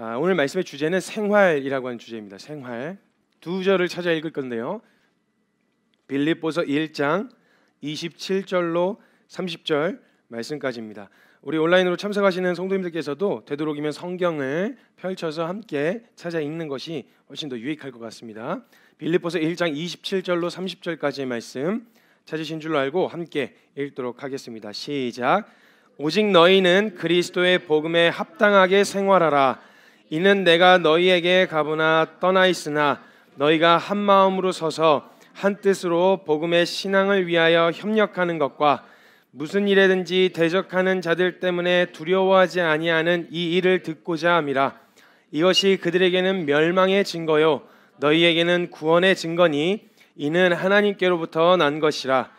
아, 오늘 말씀의 주제는 생활이라고 하는 주제입니다. 생활 두 절을 찾아 읽을 건데요. 빌립보서 1장 27절로 30절 말씀까지입니다. 우리 온라인으로 참석하시는 성도님들께서도 되도록이면 성경을 펼쳐서 함께 찾아 읽는 것이 훨씬 더 유익할 것 같습니다. 빌립보서 1장 27절로 30절까지의 말씀 찾으신 줄로 알고 함께 읽도록 하겠습니다. 시작. 오직 너희는 그리스도의 복음에 합당하게 생활하라. 이는 내가 너희에게 가보나 떠나 있으나 너희가 한 마음으로 서서 한 뜻으로 복음의 신앙을 위하여 협력하는 것과 무슨 일에든지 대적하는 자들 때문에 두려워하지 아니하는 이 일을 듣고자 함이라 이것이 그들에게는 멸망의 증거요 너희에게는 구원의 증거니 이는 하나님께로부터 난 것이라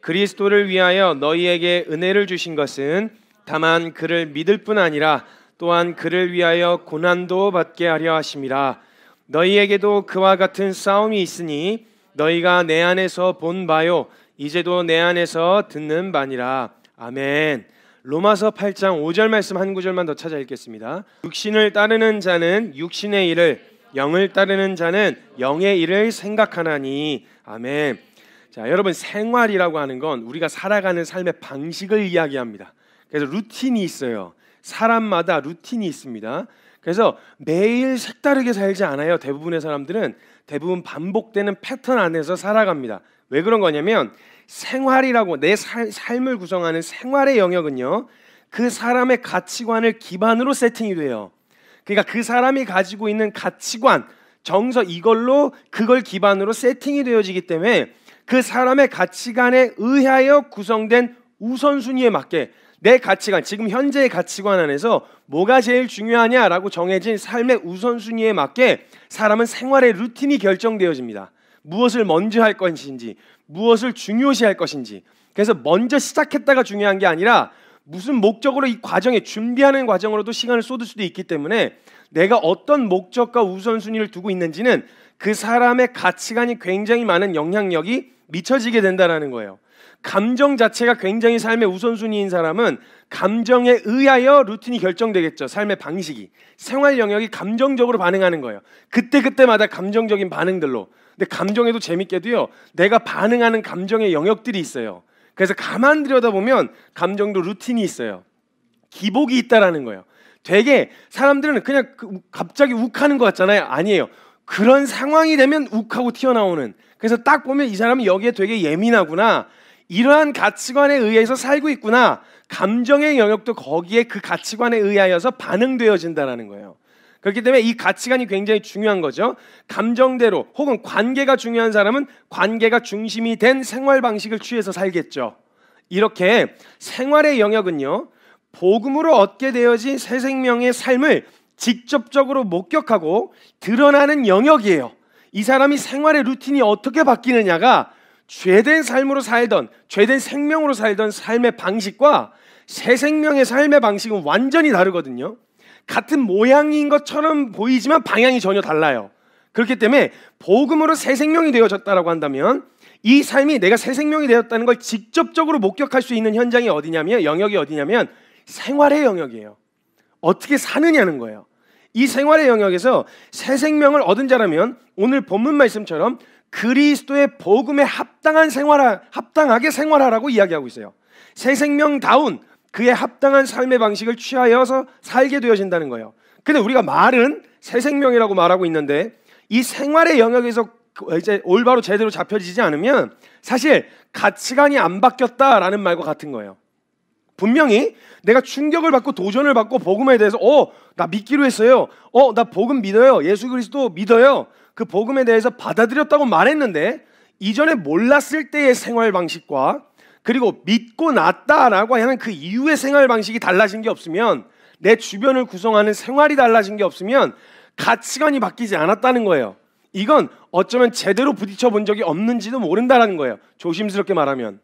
그리스도를 위하여 너희에게 은혜를 주신 것은 다만 그를 믿을 뿐 아니라 또한 그를 위하여 고난도 받게 하려 하심이라 너희에게도 그와 같은 싸움이 있으니 너희가 내 안에서 본 바요 이제도 내 안에서 듣는 바니라 아멘 로마서 8장 5절 말씀 한 구절만 더 찾아 읽겠습니다 육신을 따르는 자는 육신의 일을 영을 따르는 자는 영의 일을 생각하나니 아멘 자 여러분 생활이라고 하는 건 우리가 살아가는 삶의 방식을 이야기합니다 그래서 루틴이 있어요 사람마다 루틴이 있습니다. 그래서 매일 색다르게 살지 않아요. 대부분의 사람들은 대부분 반복되는 패턴 안에서 살아갑니다. 왜 그런 거냐면 생활이라고 내 살, 삶을 구성하는 생활의 영역은요. 그 사람의 가치관을 기반으로 세팅이 돼요. 그러니까 그 사람이 가지고 있는 가치관, 정서 이걸로 그걸 기반으로 세팅이 되어지기 때문에 그 사람의 가치관에 의하여 구성된 우선순위에 맞게 내 가치관, 지금 현재의 가치관 안에서 뭐가 제일 중요하냐라고 정해진 삶의 우선순위에 맞게 사람은 생활의 루틴이 결정되어집니다. 무엇을 먼저 할 것인지, 무엇을 중요시할 것인지. 그래서 먼저 시작했다가 중요한 게 아니라 무슨 목적으로 이 과정에 준비하는 과정으로도 시간을 쏟을 수도 있기 때문에 내가 어떤 목적과 우선순위를 두고 있는지는 그 사람의 가치관이 굉장히 많은 영향력이 미쳐지게 된다라는 거예요. 감정 자체가 굉장히 삶의 우선순위인 사람은 감정에 의하여 루틴이 결정되겠죠. 삶의 방식이. 생활 영역이 감정적으로 반응하는 거예요. 그때그때마다 감정적인 반응들로. 근데 감정에도 재밌게도요. 내가 반응하는 감정의 영역들이 있어요. 그래서 가만 들여다보면 감정도 루틴이 있어요. 기복이 있다라는 거예요. 되게 사람들은 그냥 그 갑자기 욱하는 것 같잖아요. 아니에요. 그런 상황이 되면 욱하고 튀어나오는. 그래서 딱 보면 이사람이 여기에 되게 예민하구나. 이러한 가치관에 의해서 살고 있구나. 감정의 영역도 거기에 그 가치관에 의하여서 반응되어진다라는 거예요. 그렇기 때문에 이 가치관이 굉장히 중요한 거죠. 감정대로 혹은 관계가 중요한 사람은 관계가 중심이 된 생활 방식을 취해서 살겠죠. 이렇게 생활의 영역은요. 복음으로 얻게 되어진 새 생명의 삶을 직접적으로 목격하고 드러나는 영역이에요. 이 사람이 생활의 루틴이 어떻게 바뀌느냐가 죄된 삶으로 살던 죄된 생명으로 살던 삶의 방식과 새 생명의 삶의 방식은 완전히 다르거든요. 같은 모양인 것처럼 보이지만 방향이 전혀 달라요. 그렇기 때문에 복음으로 새 생명이 되어졌다라고 한다면 이 삶이 내가 새 생명이 되었다는 걸 직접적으로 목격할 수 있는 현장이 어디냐면 영역이 어디냐면 생활의 영역이에요. 어떻게 사느냐는 거예요. 이 생활의 영역에서 새 생명을 얻은 자라면 오늘 본문 말씀처럼 그리스도의 복음에 합당한 생활 합당하게 생활하라고 이야기하고 있어요. 새 생명다운 그에 합당한 삶의 방식을 취하여서 살게 되어진다는 거예요. 근데 우리가 말은 새 생명이라고 말하고 있는데 이 생활의 영역에서 그, 어, 이제 올바로 제대로 잡혀지지 않으면 사실 가치관이 안 바뀌었다라는 말과 같은 거예요. 분명히 내가 충격을 받고 도전을 받고 복음에 대해서 어, 나 믿기로 했어요. 어, 나 복음 믿어요. 예수 그리스도 믿어요. 그 복음에 대해서 받아들였다고 말했는데 이전에 몰랐을 때의 생활 방식과 그리고 믿고 났다라고 하는 그 이후의 생활 방식이 달라진 게 없으면 내 주변을 구성하는 생활이 달라진 게 없으면 가치관이 바뀌지 않았다는 거예요. 이건 어쩌면 제대로 부딪혀 본 적이 없는지도 모른다라는 거예요. 조심스럽게 말하면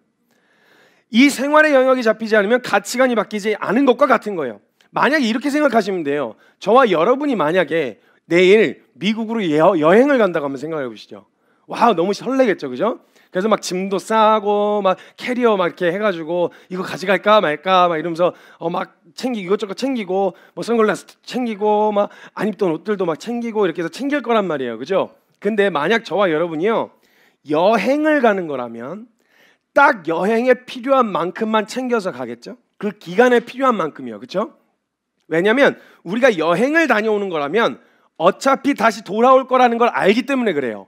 이 생활의 영역이 잡히지 않으면 가치관이 바뀌지 않은 것과 같은 거예요. 만약에 이렇게 생각하시면 돼요. 저와 여러분이 만약에 내일 미국으로 여행을 간다고 한번 생각해 보시죠. 와 너무 설레겠죠, 그죠? 그래서 막 짐도 싸고 막 캐리어 막 이렇게 해가지고 이거 가져갈까 말까 막 이러면서 어 막 챙기 이것저것 챙기고 뭐 선글라스 챙기고 막 안 입던 옷들도 막 챙기고 이렇게 해서 챙길 거란 말이에요, 그죠? 근데 만약 저와 여러분이요 여행을 가는 거라면 딱 여행에 필요한 만큼만 챙겨서 가겠죠? 그 기간에 필요한 만큼이요, 그죠 왜냐하면 우리가 여행을 다녀오는 거라면 어차피 다시 돌아올 거라는 걸 알기 때문에 그래요.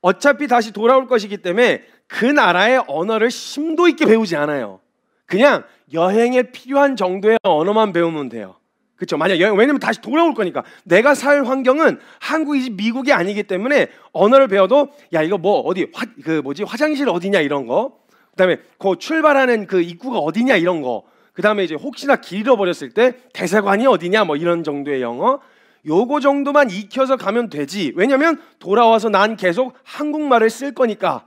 어차피 다시 돌아올 것이기 때문에 그 나라의 언어를 심도 있게 배우지 않아요. 그냥 여행에 필요한 정도의 언어만 배우면 돼요. 그렇죠. 만약 여행, 왜냐면 다시 돌아올 거니까 내가 살 환경은 한국이지 미국이 아니기 때문에 언어를 배워도 야 이거 뭐 어디 화, 그 뭐지 화장실 어디냐 이런 거. 그다음에 그 출발하는 그 입구가 어디냐 이런 거. 그다음에 이제 혹시나 길잃어버렸을 때 대사관이 어디냐 뭐 이런 정도의 영어. 요거 정도만 익혀서 가면 되지. 왜냐면 돌아와서 난 계속 한국말을 쓸 거니까.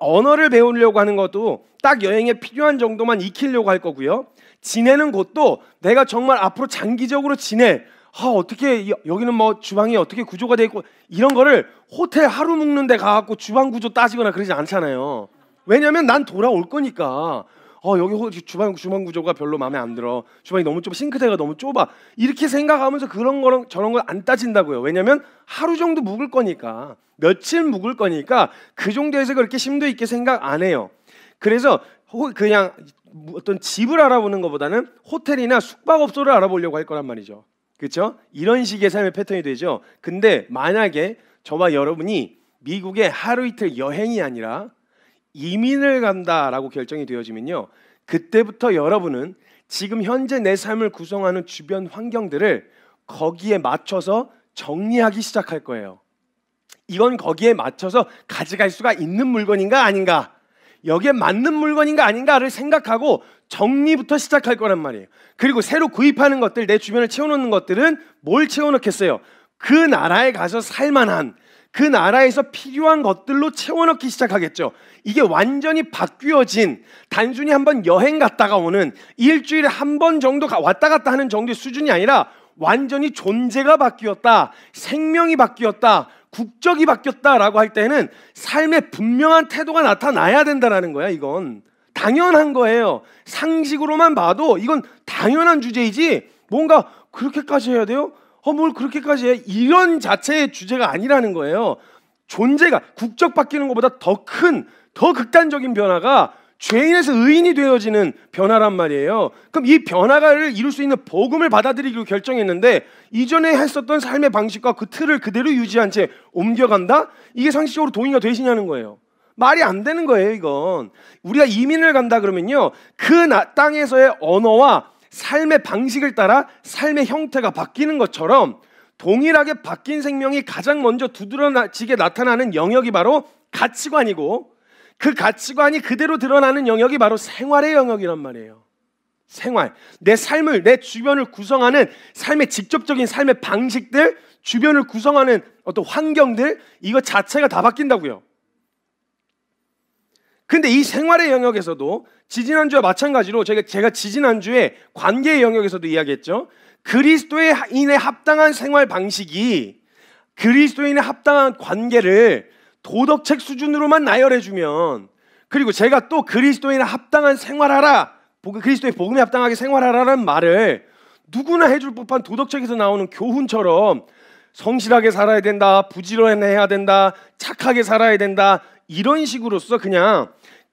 언어를 배우려고 하는 것도 딱 여행에 필요한 정도만 익히려고 할 거고요. 지내는 곳도 내가 정말 앞으로 장기적으로 지내 아, 어떻게 여기는 뭐 주방이 어떻게 구조가 돼 있고 이런 거를 호텔 하루 묵는 데 가갖고 주방 구조 따지거나 그러지 않잖아요. 왜냐면 난 돌아올 거니까. 어 여기 주방 주방 구조가 별로 마음에 안 들어 주방이 너무 좁아 싱크대가 너무 좁아 이렇게 생각하면서 그런 거랑 저런 걸 안 따진다고요 왜냐면 하루 정도 묵을 거니까 며칠 묵을 거니까 그 정도에서 그렇게 심도 있게 생각 안 해요 그래서 그냥 어떤 집을 알아보는 것보다는 호텔이나 숙박업소를 알아보려고 할 거란 말이죠 그렇죠 이런 식의 삶의 패턴이 되죠 근데 만약에 저와 여러분이 미국의 하루 이틀 여행이 아니라 이민을 간다라고 결정이 되어지면요. 그때부터 여러분은 지금 현재 내 삶을 구성하는 주변 환경들을 거기에 맞춰서 정리하기 시작할 거예요. 이건 거기에 맞춰서 가져갈 수가 있는 물건인가 아닌가? 여기에 맞는 물건인가 아닌가를 생각하고 정리부터 시작할 거란 말이에요. 그리고 새로 구입하는 것들, 내 주변을 채워놓는 것들은 뭘 채워놓겠어요? 그 나라에 가서 살만한 그 나라에서 필요한 것들로 채워넣기 시작하겠죠. 이게 완전히 바뀌어진 단순히 한번 여행 갔다가 오는 일주일에 한 번 정도 왔다 갔다 하는 정도의 수준이 아니라 완전히 존재가 바뀌었다. 생명이 바뀌었다. 국적이 바뀌었다라고 할 때는 삶의 분명한 태도가 나타나야 된다라는 거야, 이건. 당연한 거예요. 상식으로만 봐도 이건 당연한 주제이지 뭔가 그렇게까지 해야 돼요? 어, 뭘 그렇게까지 해? 이런 자체의 주제가 아니라는 거예요. 존재가 국적 바뀌는 것보다 더 큰, 더 극단적인 변화가 죄인에서 의인이 되어지는 변화란 말이에요. 그럼 이 변화를 이룰 수 있는 복음을 받아들이기로 결정했는데 이전에 했었던 삶의 방식과 그 틀을 그대로 유지한 채 옮겨간다? 이게 상식적으로 동의가 되시냐는 거예요. 말이 안 되는 거예요, 이건. 우리가 이민을 간다 그러면요. 그 땅에서의 언어와 삶의 방식을 따라 삶의 형태가 바뀌는 것처럼 동일하게 바뀐 생명이 가장 먼저 두드러지게 나타나는 영역이 바로 가치관이고 그 가치관이 그대로 드러나는 영역이 바로 생활의 영역이란 말이에요. 생활, 내 삶을, 내 주변을 구성하는 삶의 직접적인 삶의 방식들, 주변을 구성하는 어떤 환경들, 이거 자체가 다 바뀐다고요. 근데 이 생활의 영역에서도 지지난주와 마찬가지로 제가, 제가 지지난주에 관계의 영역에서도 이야기했죠. 그리스도인의 합당한 생활 방식이 그리스도인의 합당한 관계를 도덕책 수준으로만 나열해주면 그리고 제가 또 그리스도인의 합당한 생활하라 그리스도의 복음에 합당하게 생활하라는 말을 누구나 해줄 법한 도덕책에서 나오는 교훈처럼 성실하게 살아야 된다 부지런해야 된다 착하게 살아야 된다 이런 식으로써 그냥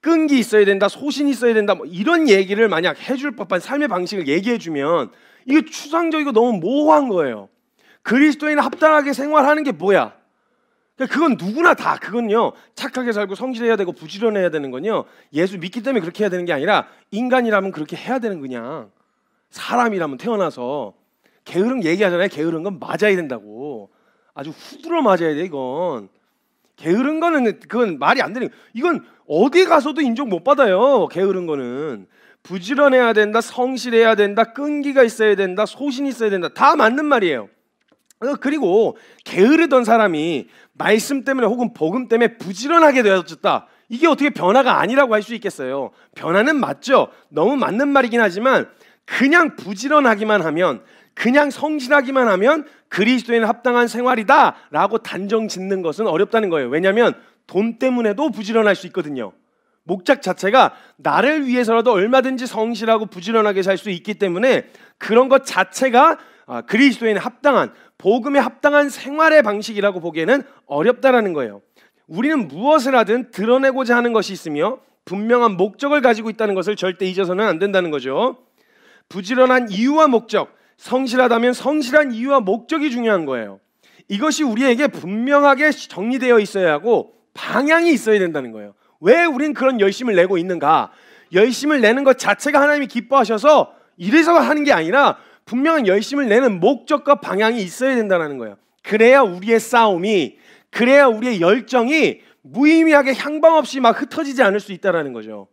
끈기 있어야 된다, 소신이 있어야 된다, 뭐 이런 얘기를 만약 해줄 법한 삶의 방식을 얘기해주면 이게 추상적이고 너무 모호한 거예요. 그리스도인 합당하게 생활하는 게 뭐야? 그러니까 그건 누구나 다 그건요 착하게 살고 성실해야 되고 부지런해야 되는 건요 예수 믿기 때문에 그렇게 해야 되는 게 아니라 인간이라면 그렇게 해야 되는 그냥 사람이라면 태어나서 게으름 얘기하잖아요 게으른 건 맞아야 된다고 아주 후드로 맞아야 돼 이건 게으른 거는 그건 말이 안 되는 거예요. 이건 어디 가서도 인정 못 받아요. 게으른 거는 부지런해야 된다, 성실해야 된다, 끈기가 있어야 된다, 소신이 있어야 된다. 다 맞는 말이에요. 어, 그리고 게으르던 사람이 말씀 때문에 혹은 복음 때문에 부지런하게 되어졌다. 이게 어떻게 변화가 아니라고 할 수 있겠어요. 변화는 맞죠. 너무 맞는 말이긴 하지만 그냥 부지런하기만 하면 그냥 성실하기만 하면 그리스도인 합당한 생활이다라고 단정 짓는 것은 어렵다는 거예요. 왜냐하면 돈 때문에도 부지런할 수 있거든요. 목적 자체가 나를 위해서라도 얼마든지 성실하고 부지런하게 살 수 있기 때문에 그런 것 자체가 아, 그리스도인에 합당한 복음에 합당한 생활의 방식이라고 보기에는 어렵다라는 거예요. 우리는 무엇을 하든 드러내고자 하는 것이 있으며 분명한 목적을 가지고 있다는 것을 절대 잊어서는 안 된다는 거죠. 부지런한 이유와 목적, 성실하다면 성실한 이유와 목적이 중요한 거예요. 이것이 우리에게 분명하게 정리되어 있어야 하고 방향이 있어야 된다는 거예요. 왜 우린 그런 열심을 내고 있는가? 열심을 내는 것 자체가 하나님이 기뻐하셔서 이래서 하는 게 아니라 분명한 열심을 내는 목적과 방향이 있어야 된다는 거예요. 그래야 우리의 싸움이 그래야 우리의 열정이 무의미하게 향방 없이 막 흩어지지 않을 수 있다라는 거죠.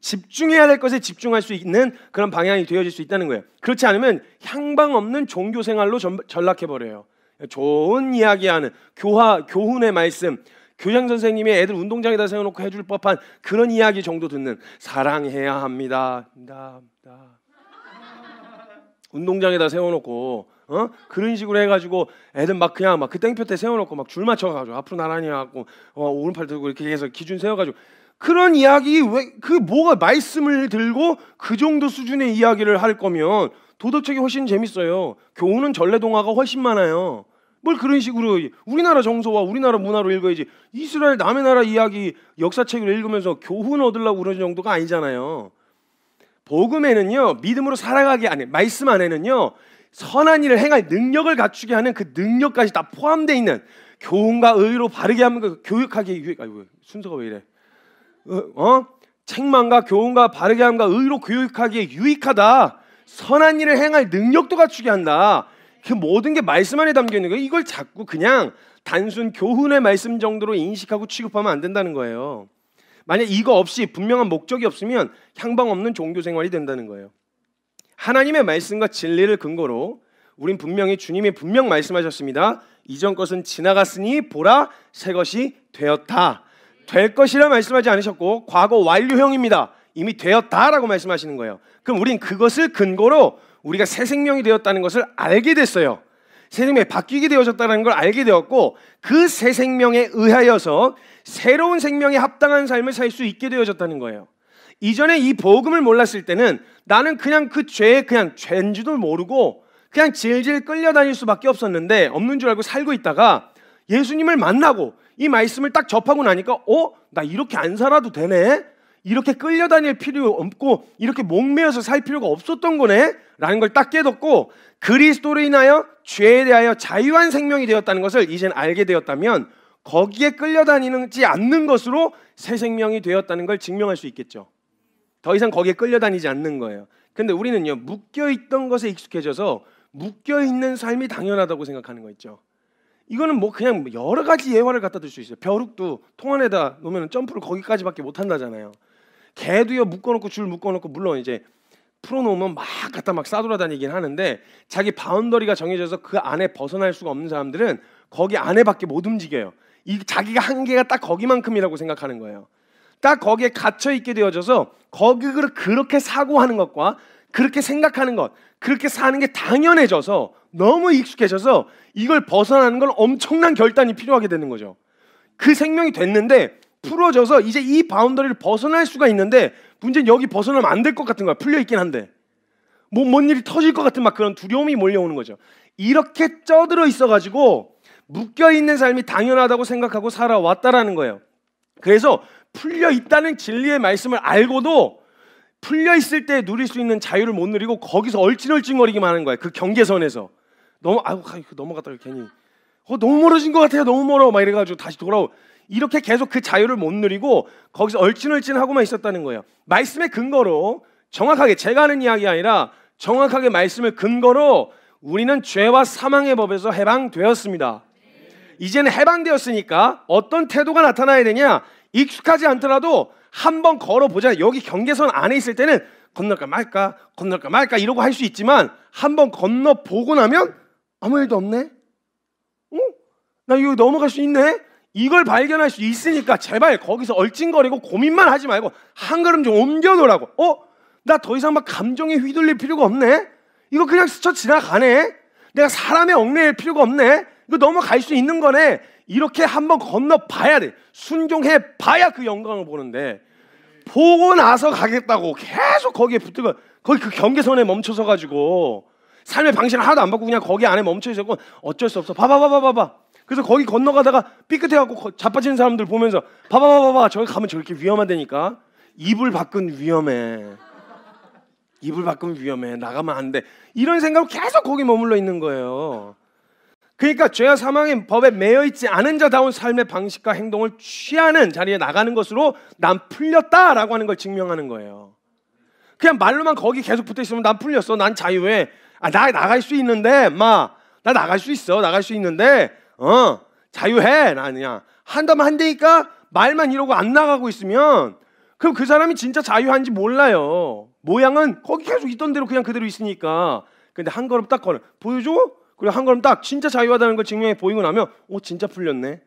집중해야 될 것에 집중할 수 있는 그런 방향이 되어질 수 있다는 거예요. 그렇지 않으면 향방 없는 종교 생활로 전락해 버려요. 좋은 이야기하는 교화 교훈의 말씀, 교장 선생님이 애들 운동장에다 세워놓고 해줄 법한 그런 이야기 정도 듣는 사랑해야 합니다. 다, 다. 운동장에다 세워놓고 어? 그런 식으로 해가지고 애들 막 그냥 막 그 땡볕 에 세워놓고 막 줄 맞춰가지고 앞으로 나란히 하고 어, 오른팔 들고 이렇게 해서 기준 세워가지고 그런 이야기 왜 그 뭐가 말씀을 들고 그 정도 수준의 이야기를 할 거면 도덕책이 훨씬 재밌어요. 교훈은 전래동화가 훨씬 많아요. 뭘 그런 식으로 우리나라 정서와 우리나라 문화로 읽어야지 이스라엘 남의 나라 이야기 역사책을 읽으면서 교훈 얻으려고 그러는 정도가 아니잖아요. 복음에는요 믿음으로 살아가기 안에 말씀 안에는요 선한 일을 행할 능력을 갖추게 하는 그 능력까지 다포함돼 있는 교훈과 의로 바르게 하면 그 교육하기 위해 아이고 순서가 왜 이래 어, 어? 책망과 교훈과 바르게 함과 의로 교육하기에 유익하다 선한 일을 행할 능력도 갖추게 한다 그 모든 게 말씀 안에 담겨 있는 거예요. 이걸 자꾸 그냥 단순 교훈의 말씀 정도로 인식하고 취급하면 안 된다는 거예요. 만약 이거 없이 분명한 목적이 없으면 향방 없는 종교 생활이 된다는 거예요. 하나님의 말씀과 진리를 근거로 우린 분명히 주님이 분명 말씀하셨습니다. 이전 것은 지나갔으니 보라 새 것이 되었다. 될 것이라 말씀하지 않으셨고 과거 완료형입니다. 이미 되었다라고 말씀하시는 거예요. 그럼 우린 그것을 근거로 우리가 새 생명이 되었다는 것을 알게 됐어요. 새 생명이 바뀌게 되어졌다는 걸 알게 되었고 그 새 생명에 의하여서 새로운 생명에 합당한 삶을 살 수 있게 되어졌다는 거예요. 이전에 이 복음을 몰랐을 때는 나는 그냥 그 죄에 그냥 죄인지도 모르고 그냥 질질 끌려다닐 수밖에 없었는데 없는 줄 알고 살고 있다가 예수님을 만나고 이 말씀을 딱 접하고 나니까 어? 나 이렇게 안 살아도 되네? 이렇게 끌려다닐 필요 없고 이렇게 목매어서 살 필요가 없었던 거네 라는 걸 딱 깨닫고 그리스도로 인하여 죄에 대하여 자유한 생명이 되었다는 것을 이젠 알게 되었다면 거기에 끌려다니지 않는 것으로 새 생명이 되었다는 걸 증명할 수 있겠죠. 더 이상 거기에 끌려다니지 않는 거예요. 근데 우리는요 묶여 있던 것에 익숙해져서 묶여 있는 삶이 당연하다고 생각하는 거 있죠. 이거는 뭐 그냥 여러 가지 예화를 갖다 들 수 있어요. 벼룩도 통 안에다 놓으면 점프를 거기까지밖에 못 한다잖아요. 개도요 묶어놓고 줄 묶어놓고 물론 이제 풀어놓으면 막 갖다 막 싸돌아다니긴 하는데 자기 바운더리가 정해져서 그 안에 벗어날 수가 없는 사람들은 거기 안에밖에 못 움직여요. 이 자기가 한계가 딱 거기만큼이라고 생각하는 거예요. 딱 거기에 갇혀 있게 되어져서 거기를 그렇게 사고하는 것과 그렇게 생각하는 것, 그렇게 사는 게 당연해져서 너무 익숙해져서 이걸 벗어나는 건 엄청난 결단이 필요하게 되는 거죠. 그 생명이 됐는데 풀어져서 이제 이 바운더리를 벗어날 수가 있는데 문제는 여기 벗어나면 안 될 것 같은 거야. 풀려 있긴 한데. 뭐, 뭔 일이 터질 것 같은 막 그런 두려움이 몰려오는 거죠. 이렇게 쪄들어 있어가지고 묶여 있는 삶이 당연하다고 생각하고 살아왔다라는 거예요. 그래서 풀려 있다는 진리의 말씀을 알고도 풀려 있을 때 누릴 수 있는 자유를 못 누리고 거기서 얼찔얼찔거리기만 하는 거야. 그 경계선에서 너무 아유 이 넘어갔다가 괜히 어, 너무 멀어진 것 같아요. 너무 멀어 막 이래가지고 다시 돌아오. 고 이렇게 계속 그 자유를 못 누리고 거기서 얼찐얼찐하고만 있었다는 거예요. 말씀의 근거로 정확하게 제가 하는 이야기 아니라 정확하게 말씀을 근거로 우리는 죄와 사망의 법에서 해방되었습니다. 이제는 해방되었으니까 어떤 태도가 나타나야 되냐? 익숙하지 않더라도 한번 걸어보자. 여기 경계선 안에 있을 때는 건널까 말까, 건널까 말까 이러고 할 수 있지만 한번 건너보고 나면 아무 일도 없네? 어? 나 이거 넘어갈 수 있네? 이걸 발견할 수 있으니까 제발 거기서 얼찡거리고 고민만 하지 말고 한 걸음 좀 옮겨 놓으라고. 어? 나 더 이상 막 감정에 휘둘릴 필요가 없네. 이거 그냥 스쳐 지나가네. 내가 사람의 얽매일 필요가 없네. 이거 넘어갈 수 있는 거네. 이렇게 한번 건너 봐야 돼. 순종해 봐야 그 영광을 보는데 보고 나서 가겠다고 계속 거기에 붙들고 거기 그 경계선에 멈춰서 가지고 삶의 방식을 하나도 안 바꾸고 그냥 거기 안에 멈춰 있었고 어쩔 수 없어. 봐봐 봐봐 봐봐. 그래서 거기 건너가다가 삐끗해갖고 자빠지는 사람들 보면서 봐봐 봐봐 저기 가면 저렇게 위험하다니까 이불 밖은 위험해 이불 밖은 위험해 나가면 안 돼 이런 생각으로 계속 거기 머물러 있는 거예요 그러니까 죄와 사망의 법에 매여 있지 않은 자다운 삶의 방식과 행동을 취하는 자리에 나가는 것으로 난 풀렸다라고 하는 걸 증명하는 거예요 그냥 말로만 거기 계속 붙어 있으면 난 풀렸어 난 자유해 아, 나 나갈 수 있는데 마나 나갈 수 있어 나갈 수 있는데 어 자유해 나 그냥 한다면 한다니까 말만 이러고 안 나가고 있으면 그럼 그 사람이 진짜 자유한지 몰라요. 모양은 거기 계속 있던 대로 그냥 그대로 있으니까. 근데 한 걸음 딱 걸어 보여줘. 그리고 한 걸음 딱 진짜 자유하다는 걸 증명해 보이고 나면 오 어, 진짜 풀렸네.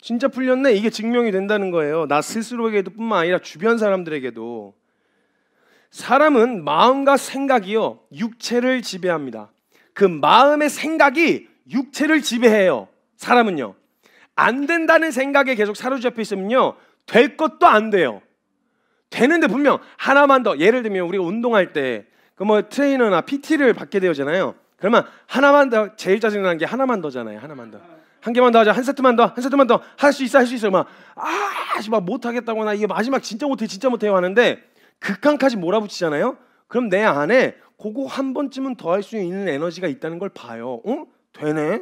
진짜 풀렸네. 이게 증명이 된다는 거예요. 나 스스로에게도 뿐만 아니라 주변 사람들에게도 사람은 마음과 생각이요 육체를 지배합니다. 그 마음의 생각이 육체를 지배해요. 사람은요. 안 된다는 생각에 계속 사로잡혀 있으면요. 될 것도 안 돼요. 되는데 분명 하나만 더 예를 들면 우리가 운동할 때 그 뭐 트레이너나 PT를 받게 되잖아요. 그러면 하나만 더 제일 짜증나는 게 하나만 더잖아요. 하나만 더. 한 개만 더 하자. 한 세트만 더. 한 세트만 더. 할 수 있어. 할 수 있어. 막 아, 막못 하겠다거나 이게 마지막 진짜 못해. 진짜 못해요 하는데 극한까지 몰아붙이잖아요. 그럼 내 안에 그거 한 번쯤은 더할수 있는 에너지가 있다는 걸 봐요. 응? 되네?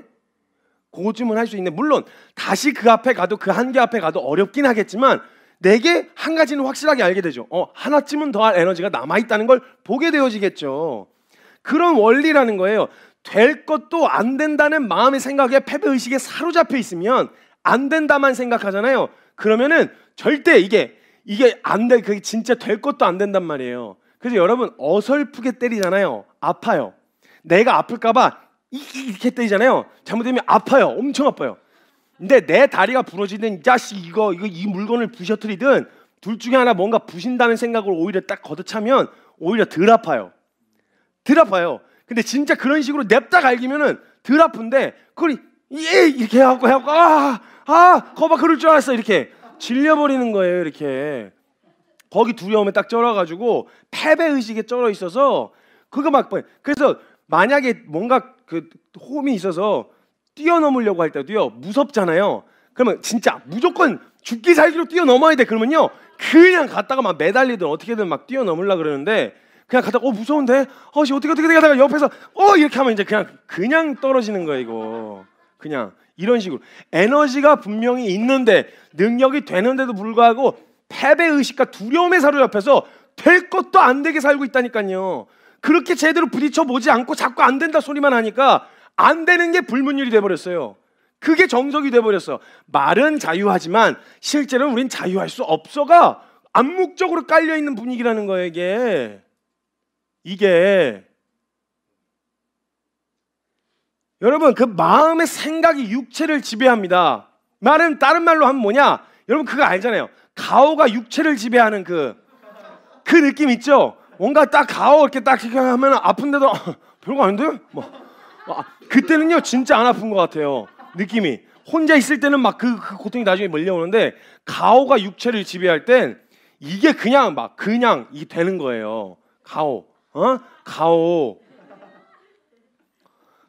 고집은 할 수 있는데 물론 다시 그 앞에 가도 그 한계 앞에 가도 어렵긴 하겠지만 내게 한 가지는 확실하게 알게 되죠. 어, 하나쯤은 더할 에너지가 남아 있다는 걸 보게 되어지겠죠. 그런 원리라는 거예요. 될 것도 안 된다는 마음의 생각에 패배 의식에 사로잡혀 있으면 안 된다만 생각하잖아요. 그러면은 절대 이게 이게 안 돼. 그게 진짜 될 것도 안 된단 말이에요. 그래서 여러분 어설프게 때리잖아요. 아파요. 내가 아플까 봐 이렇게 때리잖아요. 잘못되면 아파요. 엄청 아파요. 근데 내 다리가 부러지든 이 자식 이거 이거 이 물건을 부셔뜨리든 둘 중에 하나 뭔가 부신다는 생각으로 오히려 딱 걷어차면 오히려 덜 아파요. 덜 아파요. 근데 진짜 그런 식으로 냅다 갈기면은 덜 아픈데 그걸 예 이렇게 하고해고 아아 아, 거봐 그럴 줄 알았어 이렇게 질려버리는 거예요 이렇게 거기 두려움에 딱 쩔어가지고 패배 의식에 쩔어 있어서 그거 막 그래서 만약에 뭔가 그 홈이 있어서 뛰어넘으려고 할 때도요 무섭잖아요. 그러면 진짜 무조건 죽기 살기로 뛰어넘어야 돼. 그러면요 그냥 갔다가 막 매달리든 어떻게든 막 뛰어넘으려 그러는데 그냥 갔다가어 무서운데 어씨 어떻게 어떻게 되다가 옆에서 어 이렇게 하면 이제 그냥 그냥 떨어지는 거예요 이거 그냥 이런 식으로 에너지가 분명히 있는데 능력이 되는데도 불구하고 패배 의식과 두려움의 사로옆에서될 것도 안 되게 살고 있다니까요. 그렇게 제대로 부딪혀 보지 않고 자꾸 안 된다 소리만 하니까 안 되는 게 불문율이 돼 버렸어요. 그게 정석이 돼 버렸어. 말은 자유하지만 실제로는 우린 자유할 수 없어가 암묵적으로 깔려 있는 분위기라는 거예요, 이게. 이게 여러분 그 마음의 생각이 육체를 지배합니다. 말은 다른 말로 하면 뭐냐? 여러분 그거 알잖아요. 가오가 육체를 지배하는 그그 그 느낌 있죠? 뭔가 딱 가오 이렇게 딱 이렇게 하면 아픈데도 아, 별거 아닌데? 뭐, 뭐 아, 그때는요 진짜 안 아픈 것 같아요 느낌이 혼자 있을 때는 막 그 그 고통이 나중에 몰려오는데 가오가 육체를 지배할 땐 이게 그냥 막 그냥 이 되는 거예요 가오 어 가오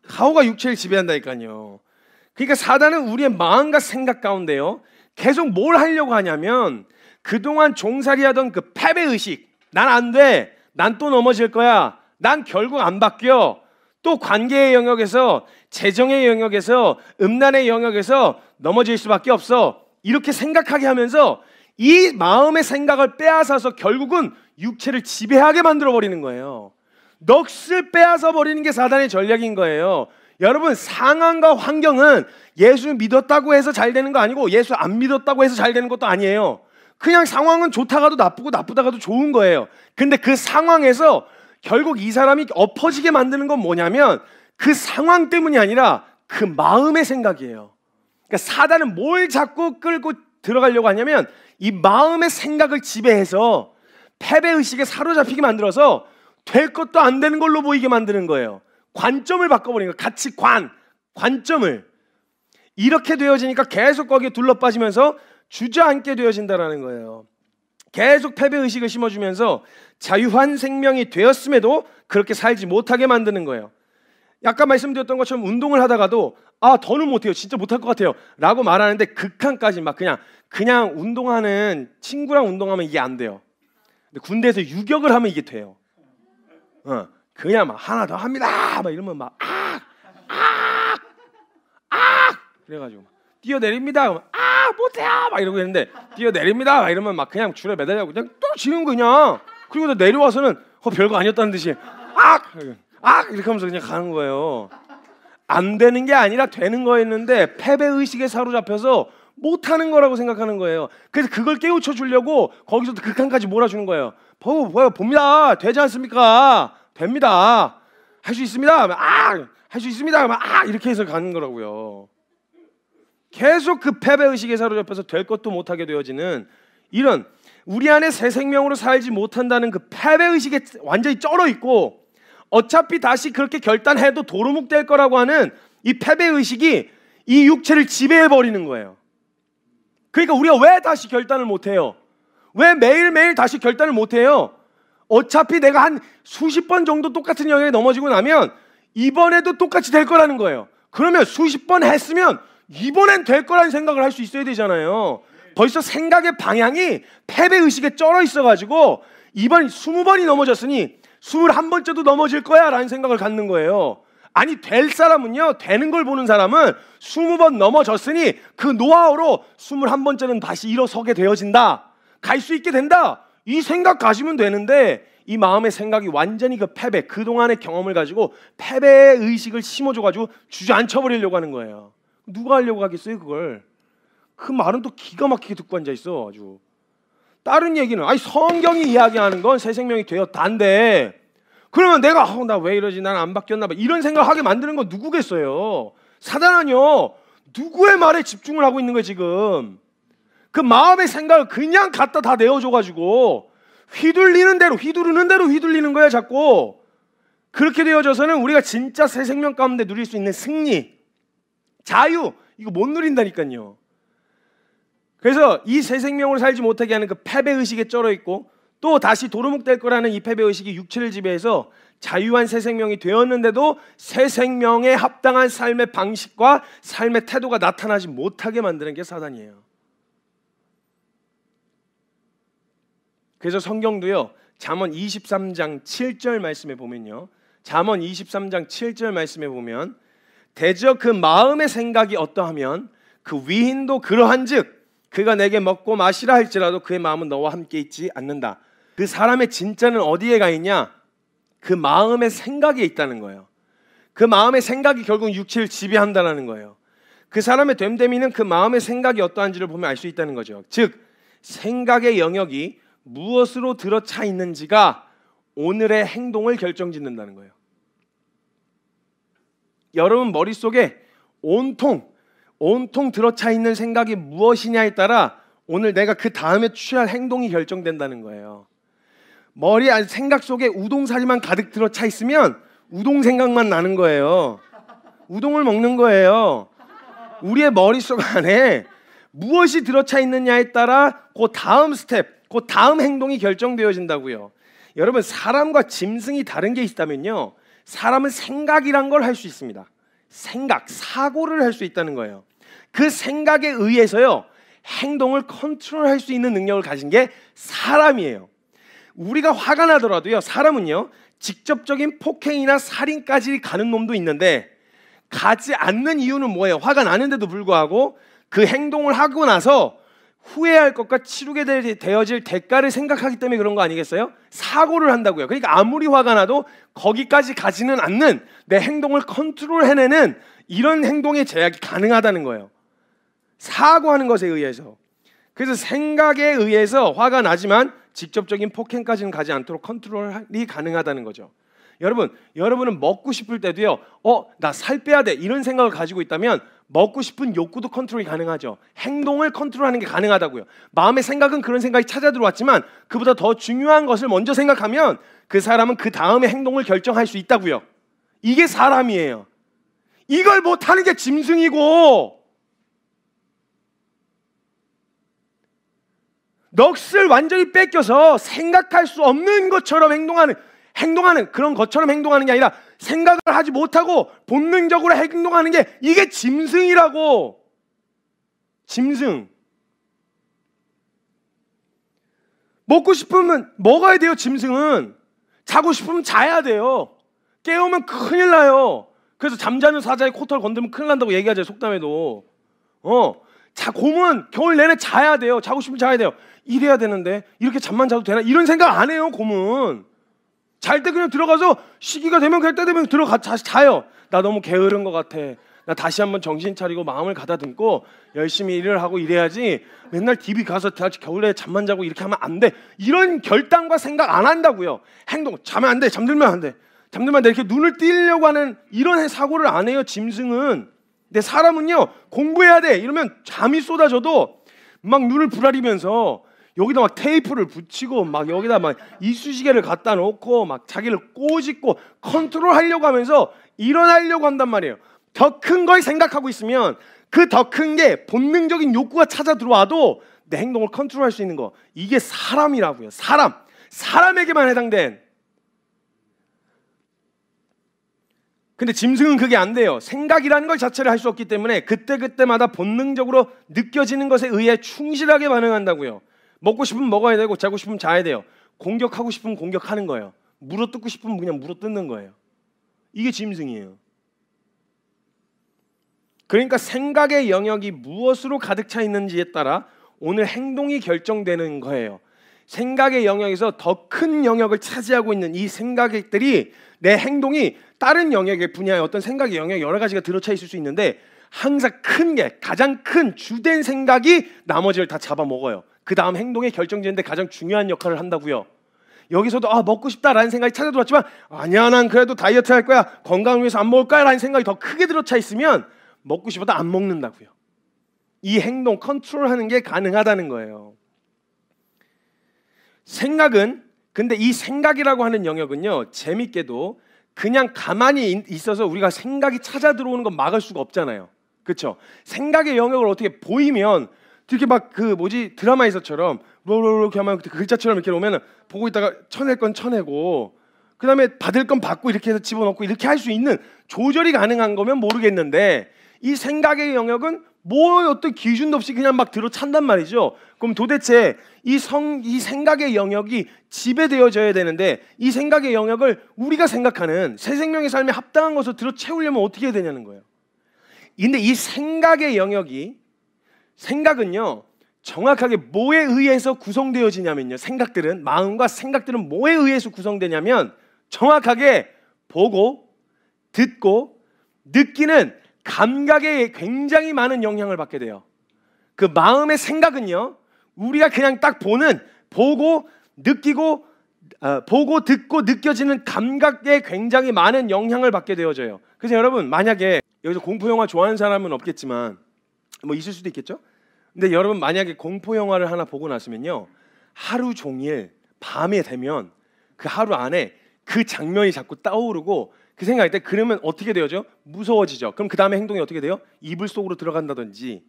가오가 육체를 지배한다니까요 그러니까 사단은 우리의 마음과 생각 가운데요 계속 뭘 하려고 하냐면 그동안 종살이하던 그 패배 의식 난 안 돼. 난또 넘어질 거야. 난 결국 안 바뀌어. 또 관계의 영역에서 재정의 영역에서 음란의 영역에서 넘어질 수밖에 없어. 이렇게 생각하게 하면서 이 마음의 생각을 빼앗아서 결국은 육체를 지배하게 만들어 버리는 거예요. 넋을 빼앗아 버리는 게 사단의 전략인 거예요. 여러분 상황과 환경은 예수 믿었다고 해서 잘 되는 거 아니고 예수 안 믿었다고 해서 잘 되는 것도 아니에요. 그냥 상황은 좋다가도 나쁘고 나쁘다가도 좋은 거예요. 근데 그 상황에서 결국 이 사람이 엎어지게 만드는 건 뭐냐면 그 상황 때문이 아니라 그 마음의 생각이에요. 그러니까 사단은 뭘 자꾸 끌고 들어가려고 하냐면 이 마음의 생각을 지배해서 패배 의식에 사로잡히게 만들어서 될 것도 안 되는 걸로 보이게 만드는 거예요. 관점을 바꿔버리는 거 가치관, 관점을 이렇게 되어지니까 계속 거기에 둘러빠지면서 주저앉게 되어진다라는 거예요. 계속 패배 의식을 심어주면서 자유한 생명이 되었음에도 그렇게 살지 못하게 만드는 거예요. 약간 말씀드렸던 것처럼 운동을 하다가도 아 더는 못해요 진짜 못할 것 같아요라고 말하는데 극한까지 막 그냥 그냥 운동하는 친구랑 운동하면 이게 안 돼요. 근데 군대에서 유격을 하면 이게 돼요. 어, 그냥 막 하나 더 합니다 막 이러면 막아아아 아, 아, 그래가지고 뛰어내립니다 아 못해요 막 이러고 있는데 뛰어내립니다 막 이러면 막 그냥 줄에 매달려고 그냥 또 지는 그냥 그리고 내려와서는 어 별거 아니었다는 듯이 악악 이렇게 하면서 그냥 가는 거예요 안 되는 게 아니라 되는 거였는데 패배 의식에 사로잡혀서 못하는 거라고 생각하는 거예요. 그래서 그걸 깨우쳐 주려고 거기서도 극한까지 몰아주는 거예요. 보고 뭐야 봅니다. 되지 않습니까? 됩니다. 할 수 있습니다. 아! 할 수 있습니다. 아! 이렇게 해서 가는 거라고요. 계속 그 패배 의식에 사로잡혀서 될 것도 못하게 되어지는 이런 우리 안에 새 생명으로 살지 못한다는 그 패배 의식에 완전히 쩔어 있고 어차피 다시 그렇게 결단해도 도루묵 될 거라고 하는 이 패배 의식이 이 육체를 지배해 버리는 거예요. 그러니까 우리가 왜 다시 결단을 못 해요? 왜 매일매일 다시 결단을 못 해요? 어차피 내가 한 수십 번 정도 똑같은 영역에 넘어지고 나면 이번에도 똑같이 될 거라는 거예요. 그러면 수십 번 했으면 이번엔 될 거라는 생각을 할 수 있어야 되잖아요. 벌써 생각의 방향이 패배 의식에 쩔어 있어가지고 이번 20번이 넘어졌으니 21번째도 넘어질 거야 라는 생각을 갖는 거예요. 아니 될 사람은요 되는 걸 보는 사람은 20번 넘어졌으니 그 노하우로 21번째는 다시 일어서게 되어진다. 갈 수 있게 된다. 이 생각 가지면 되는데 이 마음의 생각이 완전히 그 패배 그동안의 경험을 가지고 패배의 의식을 심어줘가지고 주저앉혀 버리려고 하는 거예요. 누가 하려고 하겠어요 그걸? 그 말은 또 기가 막히게 듣고 앉아 있어 아주. 다른 얘기는 아니 성경이 이야기하는 건 새 생명이 되었단데 다 그러면 내가 어, 나 왜 이러지 난 안 바뀌었나 봐 이런 생각하게 만드는 건 누구겠어요? 사단은요 누구의 말에 집중을 하고 있는 거예요 지금 그 마음의 생각을 그냥 갖다 다 내어줘가지고 휘둘리는 대로 휘두르는 대로 휘둘리는 거야 자꾸 그렇게 되어져서는 우리가 진짜 새 생명 가운데 누릴 수 있는 승리 자유 이거 못 누린다니까요. 그래서 이 새 생명으로 살지 못하게 하는 그 패배 의식에 쩔어 있고 또 다시 도루묵될 거라는 이 패배 의식이 육체를 지배해서 자유한 새 생명이 되었는데도 새 생명에 합당한 삶의 방식과 삶의 태도가 나타나지 못하게 만드는 게 사단이에요. 그래서 성경도요. 잠언 23장 7절 말씀에 보면요. 잠언 23장 7절 말씀에 보면 대저 그 마음의 생각이 어떠하면 그 위인도 그러한즉 그가 내게 먹고 마시라 할지라도 그의 마음은 너와 함께 있지 않는다. 그 사람의 진짜는 어디에 가 있냐? 그 마음의 생각에 있다는 거예요. 그 마음의 생각이 결국 육체를 지배한다라는 거예요. 그 사람의 됨됨이는 그 마음의 생각이 어떠한지를 보면 알 수 있다는 거죠. 즉 생각의 영역이 무엇으로 들어차 있는지가 오늘의 행동을 결정짓는다는 거예요. 여러분 머릿속에 온통 온통 들어차 있는 생각이 무엇이냐에 따라 오늘 내가 그 다음에 취할 행동이 결정된다는 거예요. 머리 안 생각 속에 우동사리만 가득 들어차 있으면 우동 생각만 나는 거예요. 우동을 먹는 거예요. 우리의 머릿속 안에 무엇이 들어차 있느냐에 따라 그 다음 스텝, 그 다음 행동이 결정되어진다고요. 여러분 사람과 짐승이 다른 게 있다면요. 사람은 생각이란 걸 할 수 있습니다. 생각, 사고를 할 수 있다는 거예요. 그 생각에 의해서요. 행동을 컨트롤할 수 있는 능력을 가진 게 사람이에요. 우리가 화가 나더라도요. 사람은요. 직접적인 폭행이나 살인까지 가는 놈도 있는데 가지 않는 이유는 뭐예요? 화가 나는데도 불구하고 그 행동을 하고 나서 후회할 것과 치르게 되어질 대가를 생각하기 때문에 그런 거 아니겠어요? 사고를 한다고요. 그러니까 아무리 화가 나도 거기까지 가지는 않는 내 행동을 컨트롤해내는 이런 행동의 제약이 가능하다는 거예요. 사고하는 것에 의해서. 그래서 생각에 의해서 화가 나지만 직접적인 폭행까지는 가지 않도록 컨트롤이 가능하다는 거죠. 여러분, 여러분은 먹고 싶을 때도요. 어, 나 살 빼야 돼. 이런 생각을 가지고 있다면 먹고 싶은 욕구도 컨트롤이 가능하죠. 행동을 컨트롤하는 게 가능하다고요. 마음의 생각은 그런 생각이 찾아 들어왔지만 그보다 더 중요한 것을 먼저 생각하면 그 사람은 그 다음에 행동을 결정할 수 있다고요. 이게 사람이에요. 이걸 못하는 게 짐승이고 넋을 완전히 뺏겨서 생각할 수 없는 것처럼 행동하는 행동하는 그런 것처럼 행동하는 게 아니라 생각을 하지 못하고 본능적으로 행동하는 게 이게 짐승이라고. 짐승. 먹고 싶으면 먹어야 돼요, 짐승은. 자고 싶으면 자야 돼요. 깨우면 큰일 나요. 그래서 잠자는 사자의 코털 건들면 큰일 난다고 얘기하죠, 속담에도. 어. 자, 곰은 겨울 내내 자야 돼요. 자고 싶으면 자야 돼요. 이래야 되는데, 이렇게 잠만 자도 되나? 이런 생각 안 해요, 곰은. 잘때 그냥 들어가서 시기가 되면 그냥 때 되면 들어가 다시 자요. 나 너무 게으른 것 같아. 나 다시 한번 정신 차리고 마음을 가다듬고 열심히 일을 하고 일해야지. 맨날 TV 가서 겨울에 잠만 자고 이렇게 하면 안 돼. 이런 결단과 생각 안 한다고요. 행동 자면 안 돼. 잠들면 안 돼. 잠들면 안 돼. 이렇게 눈을 띄려고 하는 이런 사고를 안 해요. 짐승은. 근데 사람은요 공부해야 돼 이러면 잠이 쏟아져도 막 눈을 부라리면서 여기다 막 테이프를 붙이고 막 여기다 막 이쑤시개를 갖다 놓고 막 자기를 꼬집고 컨트롤하려고 하면서 일어나려고 한단 말이에요. 더 큰 걸 생각하고 있으면 그 더 큰 게 본능적인 욕구가 찾아 들어와도 내 행동을 컨트롤할 수 있는 거 이게 사람이라고요. 사람 사람에게만 해당된. 근데 짐승은 그게 안 돼요. 생각이라는 걸 자체를 할 수 없기 때문에 그때 그때마다 본능적으로 느껴지는 것에 의해 충실하게 반응한다고요. 먹고 싶으면 먹어야 되고 자고 싶으면 자야 돼요. 공격하고 싶으면 공격하는 거예요. 물어뜯고 싶으면 그냥 물어뜯는 거예요. 이게 짐승이에요. 그러니까 생각의 영역이 무엇으로 가득 차 있는지에 따라 오늘 행동이 결정되는 거예요. 생각의 영역에서 더 큰 영역을 차지하고 있는 이 생각들이 내 행동이 다른 영역의 분야의 어떤 생각의 영역 여러 가지가 들어차 있을 수 있는데 항상 큰 게 가장 큰 주된 생각이 나머지를 다 잡아먹어요. 그 다음 행동의 결정지인데 가장 중요한 역할을 한다고요. 여기서도 아 먹고 싶다라는 생각이 찾아들었지만 아니야 난 그래도 다이어트 할 거야 건강 을 위해서 안 먹을 거야라는 생각이 더 크게 들어차 있으면 먹고 싶어도 안 먹는다고요. 이 행동 컨트롤하는 게 가능하다는 거예요. 생각은 근데 이 생각이라고 하는 영역은요 재밌게도 그냥 가만히 있어서 우리가 생각이 찾아 들어오는 건 막을 수가 없잖아요. 그렇죠? 생각의 영역을 어떻게 보이면 이렇게 막 그 뭐지 드라마에서처럼 롤롤 이렇게 하면 그 글자처럼 이렇게 오면은 보고 있다가 쳐낼 건 쳐내고 그다음에 받을 건 받고 이렇게 해서 집어넣고 이렇게 할 수 있는 조절이 가능한 거면 모르겠는데 이 생각의 영역은 뭐 어떤 기준도 없이 그냥 막 들어찬단 말이죠. 그럼 도대체 이 성 이 생각의 영역이 지배되어져야 되는데 이 생각의 영역을 우리가 생각하는 새 생명의 삶에 합당한 것으로 들어채우려면 어떻게 해야 되냐는 거예요. 근데 이 생각의 영역이 생각은요, 정확하게 뭐에 의해서 구성되어지냐면요. 생각들은 마음과 생각들은 뭐에 의해서 구성되냐면 정확하게 보고 듣고 느끼는 감각에 굉장히 많은 영향을 받게 돼요. 그 마음의 생각은요. 우리가 그냥 딱 보는 보고 느끼고 어, 보고 듣고 느껴지는 감각에 굉장히 많은 영향을 받게 되어져요. 그래서 여러분 만약에 여기서 공포 영화 좋아하는 사람은 없겠지만 뭐 있을 수도 있겠죠. 근데 여러분 만약에 공포 영화를 하나 보고 나시면요 하루 종일 밤에 되면 그 하루 안에 그 장면이 자꾸 떠오르고 그 생각할 때 그러면 어떻게 되죠? 무서워지죠. 그럼 그 다음에 행동이 어떻게 돼요? 이불 속으로 들어간다든지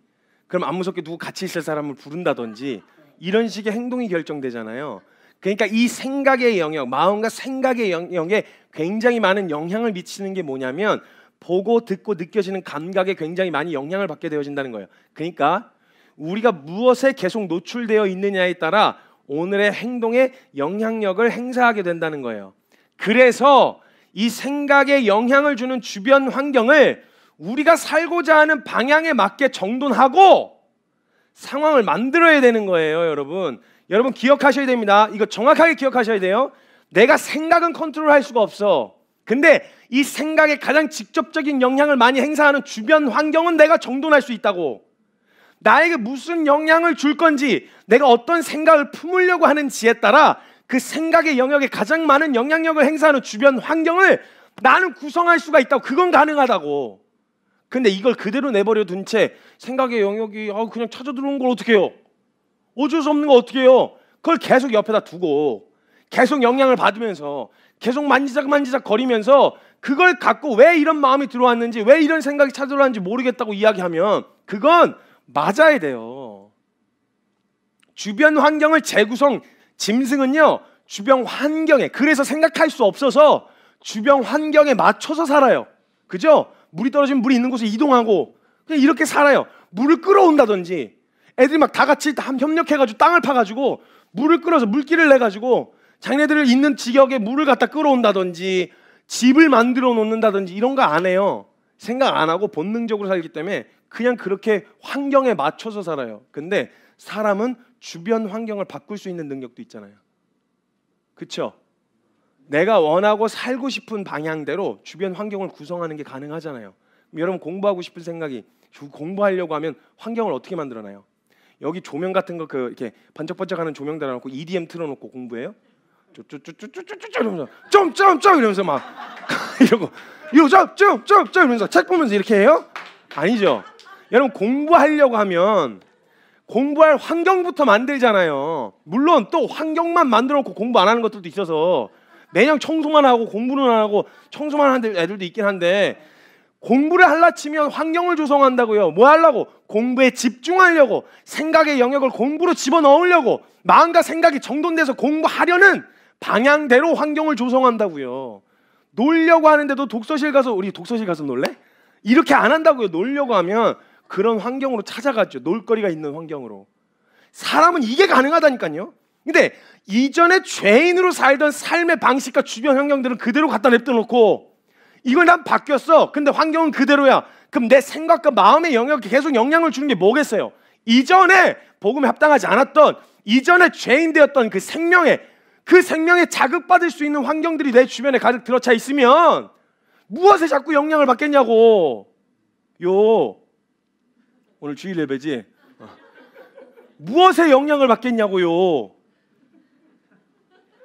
그럼 안 무섭게 누구 같이 있을 사람을 부른다든지 이런 식의 행동이 결정되잖아요. 그러니까 이 생각의 영역, 마음과 생각의 영역에 굉장히 많은 영향을 미치는 게 뭐냐면 보고 듣고 느껴지는 감각에 굉장히 많이 영향을 받게 되어진다는 거예요. 그러니까 우리가 무엇에 계속 노출되어 있느냐에 따라 오늘의 행동에 영향력을 행사하게 된다는 거예요. 그래서 이 생각에 영향을 주는 주변 환경을 우리가 살고자 하는 방향에 맞게 정돈하고 상황을 만들어야 되는 거예요, 여러분. 여러분 기억하셔야 됩니다. 이거 정확하게 기억하셔야 돼요. 내가 생각은 컨트롤할 수가 없어. 근데 이 생각에 가장 직접적인 영향을 많이 행사하는 주변 환경은 내가 정돈할 수 있다고. 나에게 무슨 영향을 줄 건지, 내가 어떤 생각을 품으려고 하는지에 따라 그 생각의 영역에 가장 많은 영향력을 행사하는 주변 환경을 나는 구성할 수가 있다고. 그건 가능하다고. 근데 이걸 그대로 내버려 둔 채 생각의 영역이 아, 그냥 찾아 들어온 걸 어떻게 해요? 어쩔 수 없는 거 어떻게 해요? 그걸 계속 옆에다 두고 계속 영향을 받으면서 계속 만지작 만지작 거리면서 그걸 갖고 왜 이런 마음이 들어왔는지 왜 이런 생각이 찾아왔는지 모르겠다고 이야기하면 그건 맞아야 돼요. 주변 환경을 재구성 짐승은요 주변 환경에 그래서 생각할 수 없어서 주변 환경에 맞춰서 살아요. 그죠? 물이 떨어지면 물이 있는 곳에 이동하고 그냥 이렇게 살아요. 물을 끌어온다든지 애들이 막 다 같이 다 협력해가지고 땅을 파가지고 물을 끌어서 물기를 내가지고 장기들을 있는 지역에 물을 갖다 끌어온다든지 집을 만들어 놓는다든지 이런 거 안 해요. 생각 안 하고 본능적으로 살기 때문에 그냥 그렇게 환경에 맞춰서 살아요. 근데 사람은 주변 환경을 바꿀 수 있는 능력도 있잖아요. 그렇죠? 내가 원하고 살고 싶은 방향대로 주변 환경을 구성하는 게 가능하잖아요. 여러분 공부하고 싶은 생각이 공부하려고 하면 환경을 어떻게 만들어놔요? 여기 조명 같은 거 그 이렇게 반짝반짝하는 조명 달아놓고 EDM 틀어놓고 공부해요? 쭈쭈쭈쭈쭈쭈쭈 이러면서 쩜쩜쩜 이러면서 막 이러고 요점점점점 이러면서 책 보면서 이렇게 해요? 아니죠. 여러분 공부하려고 하면 공부할 환경부터 만들잖아요. 물론 또 환경만 만들어 놓고 공부 안 하는 것들도 있어서 매년 청소만 하고 공부는 안 하고 청소만 하는 애들도 있긴 한데 공부를 할라 치면 환경을 조성한다고요. 뭐 하려고? 공부에 집중하려고 생각의 영역을 공부로 집어넣으려고 마음과 생각이 정돈돼서 공부하려는 방향대로 환경을 조성한다고요. 놀려고 하는데도 독서실 가서 우리 독서실 가서 놀래? 이렇게 안 한다고요. 놀려고 하면 그런 환경으로 찾아가죠. 놀거리가 있는 환경으로. 사람은 이게 가능하다니까요. 근데 이전에 죄인으로 살던 삶의 방식과 주변 환경들은 그대로 갖다 냅둬 놓고 이건 난 바뀌었어. 근데 환경은 그대로야. 그럼 내 생각과 마음의 영역에 계속 영향을 주는 게 뭐겠어요? 이전에 복음에 합당하지 않았던 이전에 죄인 되었던 그 생명의 그 생명에 자극받을 수 있는 환경들이 내 주변에 가득 들어차 있으면 무엇에 자꾸 영향을 받겠냐고. 요. 오늘 주일 예배지. 어. 무엇에 영향을 받겠냐고요.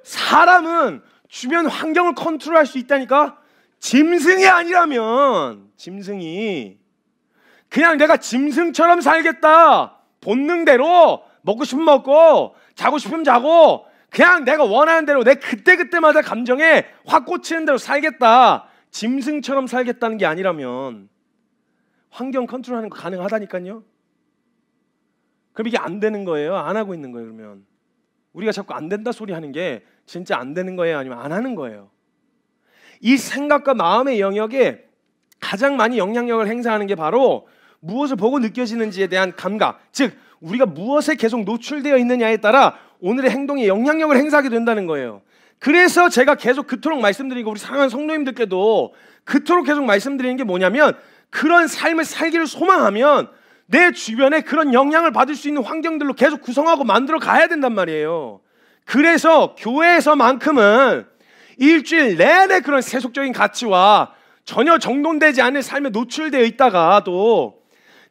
사람은 주변 환경을 컨트롤할 수 있다니까. 짐승이 아니라면 짐승이 그냥 내가 짐승처럼 살겠다. 본능대로 먹고 싶으면 먹고 자고 싶으면 자고 그냥 내가 원하는 대로 내 그때그때마다 감정에 확 꽂히는 대로 살겠다. 짐승처럼 살겠다는 게 아니라면 환경 컨트롤하는 거 가능하다니까요. 그럼 이게 안 되는 거예요? 안 하고 있는 거예요, 그러면? 우리가 자꾸 안 된다 소리 하는 게 진짜 안 되는 거예요? 아니면 안 하는 거예요? 이 생각과 마음의 영역에 가장 많이 영향력을 행사하는 게 바로 무엇을 보고 느껴지는지에 대한 감각. 즉, 우리가 무엇에 계속 노출되어 있느냐에 따라 오늘의 행동에 영향력을 행사하게 된다는 거예요. 그래서 제가 계속 그토록 말씀드리고 우리 사랑하는 성도님들께도 그토록 계속 말씀드리는 게 뭐냐면 그런 삶을 살기를 소망하면 내 주변에 그런 영향을 받을 수 있는 환경들로 계속 구성하고 만들어 가야 된단 말이에요. 그래서 교회에서만큼은 일주일 내내 그런 세속적인 가치와 전혀 정돈되지 않은 삶에 노출되어 있다가도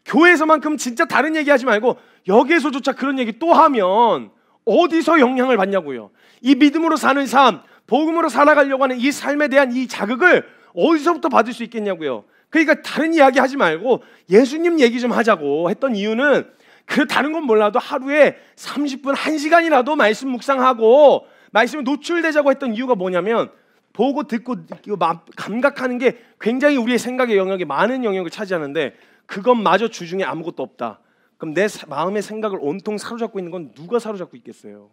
교회에서만큼 진짜 다른 얘기하지 말고 여기에서조차 그런 얘기 또 하면 어디서 영향을 받냐고요. 이 믿음으로 사는 삶, 복음으로 살아가려고 하는 이 삶에 대한 이 자극을 어디서부터 받을 수 있겠냐고요. 그러니까 다른 이야기 하지 말고 예수님 얘기 좀 하자고 했던 이유는 그 다른 건 몰라도 하루에 30분, 1시간이라도 말씀 묵상하고 말씀에 노출되자고 했던 이유가 뭐냐면 보고 듣고 느끼고 감각하는 게 굉장히 우리의 생각의 영역에 많은 영역을 차지하는데 그것마저 주중에 아무것도 없다. 그럼 내 마음의 생각을 온통 사로잡고 있는 건 누가 사로잡고 있겠어요?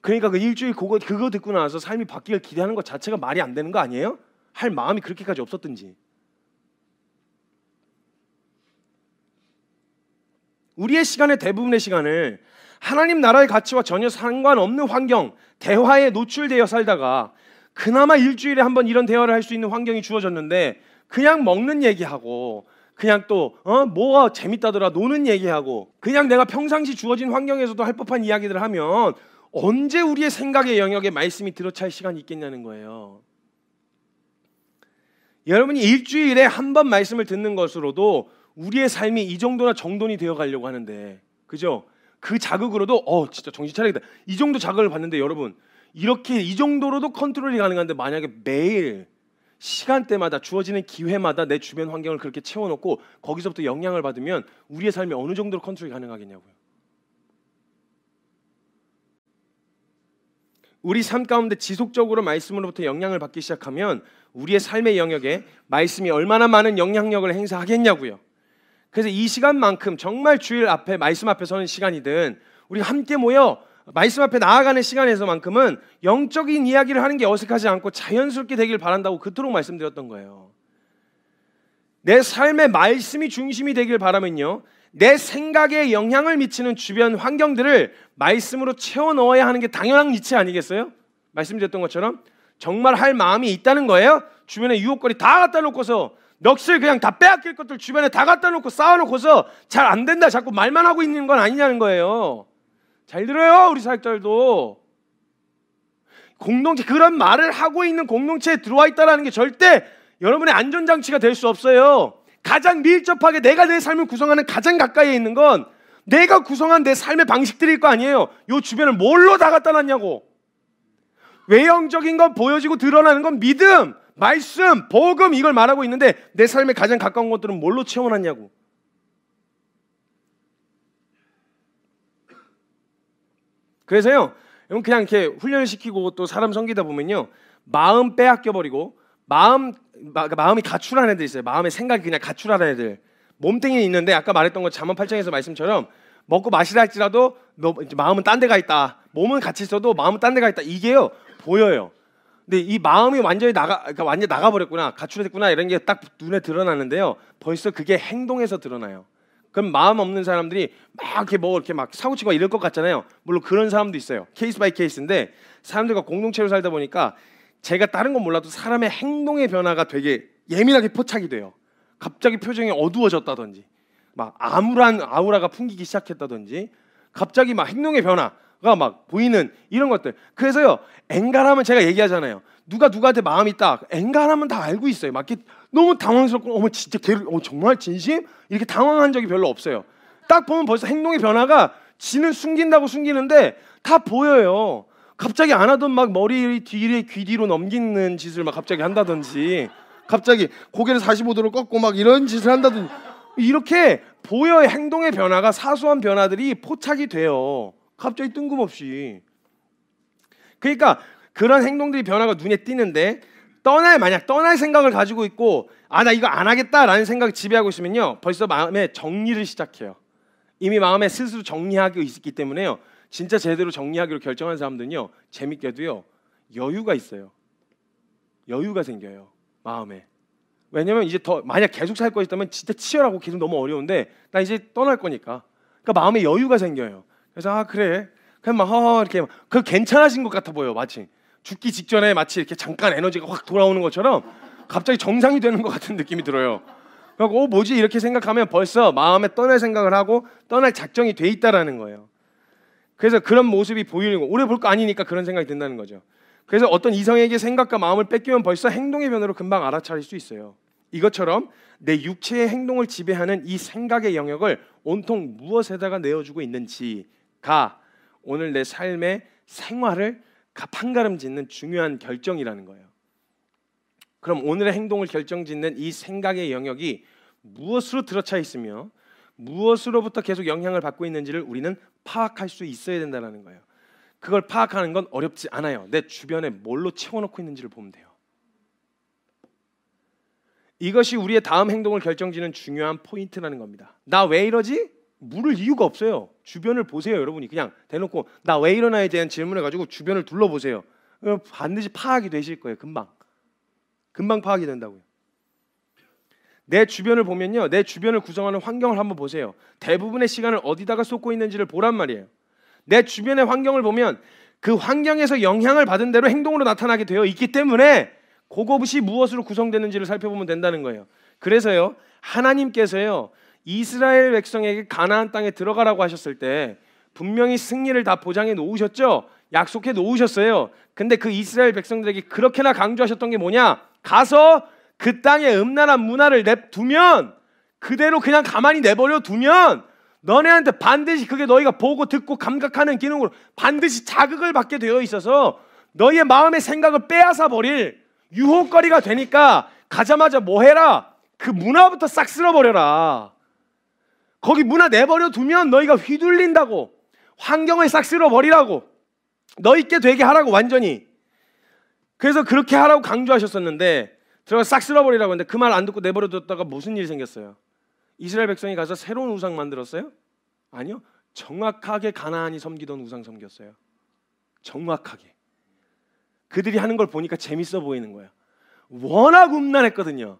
그러니까 그 일주일 그거, 그거 듣고 나서 삶이 바뀌길 기대하는 것 자체가 말이 안 되는 거 아니에요? 할 마음이 그렇게까지 없었든지. 우리의 시간의 대부분의 시간을 하나님 나라의 가치와 전혀 상관없는 환경, 대화에 노출되어 살다가 그나마 일주일에 한번 이런 대화를 할 수 있는 환경이 주어졌는데 그냥 먹는 얘기하고 그냥 또 어? 뭐가 재밌다더라 노는 얘기하고 그냥 내가 평상시 주어진 환경에서도 할 법한 이야기들 하면 언제 우리의 생각의 영역에 말씀이 들어찰 시간이 있겠냐는 거예요. 여러분이 일주일에 한 번 말씀을 듣는 것으로도 우리의 삶이 이 정도나 정돈이 되어 가려고 하는데 그죠? 그 자극으로도 어 진짜 정신 차리겠다 이 정도 자극을 받는데 여러분 이렇게 이 정도로도 컨트롤이 가능한데 만약에 매일 시간대마다 주어지는 기회마다 내 주변 환경을 그렇게 채워놓고 거기서부터 영향을 받으면 우리의 삶이 어느 정도로 컨트롤이 가능하겠냐고요. 우리 삶 가운데 지속적으로 말씀으로부터 영향을 받기 시작하면 우리의 삶의 영역에 말씀이 얼마나 많은 영향력을 행사하겠냐고요. 그래서 이 시간만큼 정말 주일 앞에 말씀 앞에 서는 시간이든 우리 함께 모여 말씀 앞에 나아가는 시간에서만큼은 영적인 이야기를 하는 게 어색하지 않고 자연스럽게 되길 바란다고 그토록 말씀드렸던 거예요. 내 삶의 말씀이 중심이 되길 바라면요. 내 생각에 영향을 미치는 주변 환경들을 말씀으로 채워 넣어야 하는 게 당연한 이치 아니겠어요? 말씀드렸던 것처럼 정말 할 마음이 있다는 거예요. 주변에 유혹거리 다 갖다 놓고서 넋을 그냥 다 빼앗길 것들 주변에 다 갖다 놓고 쌓아놓고서 잘 안 된다 자꾸 말만 하고 있는 건 아니냐는 거예요. 잘 들어요, 우리 사역자들도. 공동체 그런 말을 하고 있는 공동체에 들어와 있다라는 게 절대 여러분의 안전 장치가 될 수 없어요. 가장 밀접하게 내가 내 삶을 구성하는 가장 가까이에 있는 건 내가 구성한 내 삶의 방식들일 거 아니에요. 요 주변을 뭘로 다 갖다 놨냐고. 외형적인 건 보여지고 드러나는 건 믿음, 말씀, 복음 이걸 말하고 있는데 내 삶에 가장 가까운 것들은 뭘로 채워놨냐고. 그래서요, 여러 그냥 이렇게 훈련을 시키고 또 사람 섬기다 보면요, 마음 빼앗겨 버리고 마음 마, 그러니까 마음이 가출하는 애들 있어요. 마음의 생각이 그냥 가출하는 애들. 몸뚱이는 있는데 아까 말했던 것 잠언 8장에서 말씀처럼 먹고 마시라 할지라도 너, 마음은 딴 데가 있다. 몸은 같이 있어도 마음은 딴 데가 있다. 이게요 보여요. 근데 이 마음이 완전히 나가 그러니까 완전 나가 버렸구나 가출했구나 이런 게 딱 눈에 드러나는데요. 벌써 그게 행동에서 드러나요. 그럼 마음 없는 사람들이 막 이렇게 뭐 이렇게 막 사고치고 이럴 것 같잖아요. 물론 그런 사람도 있어요. 케이스 바이 케이스인데 사람들과 공동체로 살다 보니까 제가 다른 건 몰라도 사람의 행동의 변화가 되게 예민하게 포착이 돼요. 갑자기 표정이 어두워졌다든지 막 암울한 아우라가 풍기기 시작했다든지 갑자기 막 행동의 변화가 막 보이는 이런 것들. 그래서요. 엔간하면 제가 얘기하잖아요. 누가 누구한테 마음이 딱 엔간하면 다 알고 있어요. 막 너무 당황스럽고 어머 진짜 걔를 어, 정말 진심 이렇게 당황한 적이 별로 없어요. 딱 보면 벌써 행동의 변화가 지는 숨긴다고 숨기는데 다 보여요. 갑자기 안 하던 막 머리 뒤에 귀 뒤로 넘기는 짓을 막 갑자기 한다든지 갑자기 고개를 45도로 꺾고 막 이런 짓을 한다든지 이렇게 보여의 행동의 변화가 사소한 변화들이 포착이 돼요. 갑자기 뜬금없이. 그러니까 그런 행동들이 변화가 눈에 띄는데 떠날 만약 떠날 생각을 가지고 있고 아 나 이거 안 하겠다라는 생각을 지배하고 있으면요 벌써 마음에 정리를 시작해요 이미 마음에 스스로 정리하고 있기 때문에요 진짜 제대로 정리하기로 결정한 사람들은요 재밌게도요 여유가 있어요 여유가 생겨요 마음에 왜냐면 이제 더 만약 계속 살 것이다면 진짜 치열하고 계속 너무 어려운데 나 이제 떠날 거니까 그러니까 마음에 여유가 생겨요 그래서 아 그래 그냥 막 허허 이렇게 막, 그 괜찮아진 것 같아 보여 마치 죽기 직전에 마치 이렇게 잠깐 에너지가 확 돌아오는 것처럼 갑자기 정상이 되는 것 같은 느낌이 들어요. 그리고 어, 뭐지 이렇게 생각하면 벌써 마음에 떠날 생각을 하고 떠날 작정이 돼 있다라는 거예요. 그래서 그런 모습이 보이는 거 오래 볼 거 아니니까 그런 생각이 든다는 거죠. 그래서 어떤 이성에게 생각과 마음을 뺏기면 벌써 행동의 변화로 금방 알아차릴 수 있어요. 이것처럼 내 육체의 행동을 지배하는 이 생각의 영역을 온통 무엇에다가 내어주고 있는지가 오늘 내 삶의 생활을 판가름 짓는 중요한 결정이라는 거예요. 그럼 오늘의 행동을 결정짓는 이 생각의 영역이 무엇으로 들어차 있으며 무엇으로부터 계속 영향을 받고 있는지를 우리는 파악할 수 있어야 된다는 거예요. 그걸 파악하는 건 어렵지 않아요. 내 주변에 뭘로 채워놓고 있는지를 보면 돼요. 이것이 우리의 다음 행동을 결정짓는 중요한 포인트라는 겁니다. 나 왜 이러지? 물을 이유가 없어요. 주변을 보세요, 여러분이 그냥 대놓고 나 왜 이러나에 대한 질문을 가지고 주변을 둘러보세요. 반드시 파악이 되실 거예요, 금방. 금방 파악이 된다고요. 내 주변을 보면요, 내 주변을 구성하는 환경을 한번 보세요. 대부분의 시간을 어디다가 쏟고 있는지를 보란 말이에요. 내 주변의 환경을 보면 그 환경에서 영향을 받은 대로 행동으로 나타나게 되어 있기 때문에 그것이 무엇으로 구성되는지를 살펴보면 된다는 거예요. 그래서요, 하나님께서요, 이스라엘 백성에게 가나안 땅에 들어가라고 하셨을 때 분명히 승리를 다 보장해 놓으셨죠. 약속해 놓으셨어요. 근데 그 이스라엘 백성들에게 그렇게나 강조하셨던 게 뭐냐? 가서 그땅에 음란한 문화를 냅두면 그대로 그냥 가만히 내버려 두면 너네한테 반드시 그게 너희가 보고 듣고 감각하는 기능으로 반드시 자극을 받게 되어 있어서 너희의 마음의 생각을 빼앗아 버릴 유혹거리가 되니까 가자마자 뭐 해라? 그 문화부터 싹 쓸어버려라. 거기 문화 내버려 두면 너희가 휘둘린다고. 환경을 싹 쓸어버리라고. 너 있게 되게 하라고 완전히. 그래서 그렇게 하라고 강조하셨었는데 들어가 싹 쓸어버리라고 했는데 그 말 안 듣고 내버려 뒀다가 무슨 일이 생겼어요? 이스라엘 백성이 가서 새로운 우상 만들었어요? 아니요. 정확하게 가나안이 섬기던 우상 섬겼어요. 정확하게. 그들이 하는 걸 보니까 재밌어 보이는 거예요. 워낙 음란했거든요.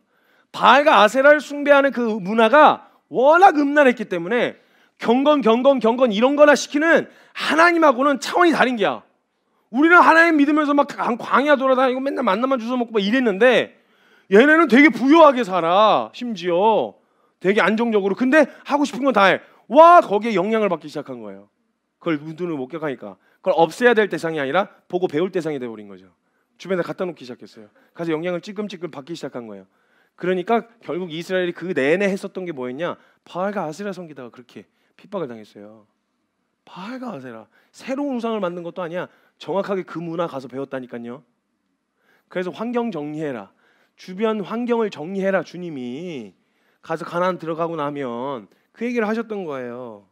바알과 아세라를 숭배하는 그 문화가 워낙 음란했기 때문에 경건 경건 경건 이런 거나 시키는 하나님하고는 차원이 다른 게야. 우리는 하나님 믿으면서 막 광야 돌아다니고 맨날 만나만 주워 먹고 막 이랬는데 얘네는 되게 부유하게 살아. 심지어 되게 안정적으로. 근데 하고 싶은 건 다 해. 와 거기에 영향을 받기 시작한 거예요. 그걸 눈으 목격하니까 그걸 없애야 될 대상이 아니라 보고 배울 대상이 돼버린 거죠. 주변에 갖다 놓기 시작했어요. 그래서 영향을 찔끔찔끔 받기 시작한 거예요. 그러니까 결국 이스라엘이 그 내내 했었던 게 뭐였냐? 바알과 아세라 섬기다가 그렇게 핍박을 당했어요. 바알과 아세라 새로운 우상을 만든 것도 아니야. 정확하게 그 문화 가서 배웠다니까요. 그래서 환경 정리해라. 주변 환경을 정리해라 주님이 가서 가나 들어가고 나면 그 얘기를 하셨던 거예요.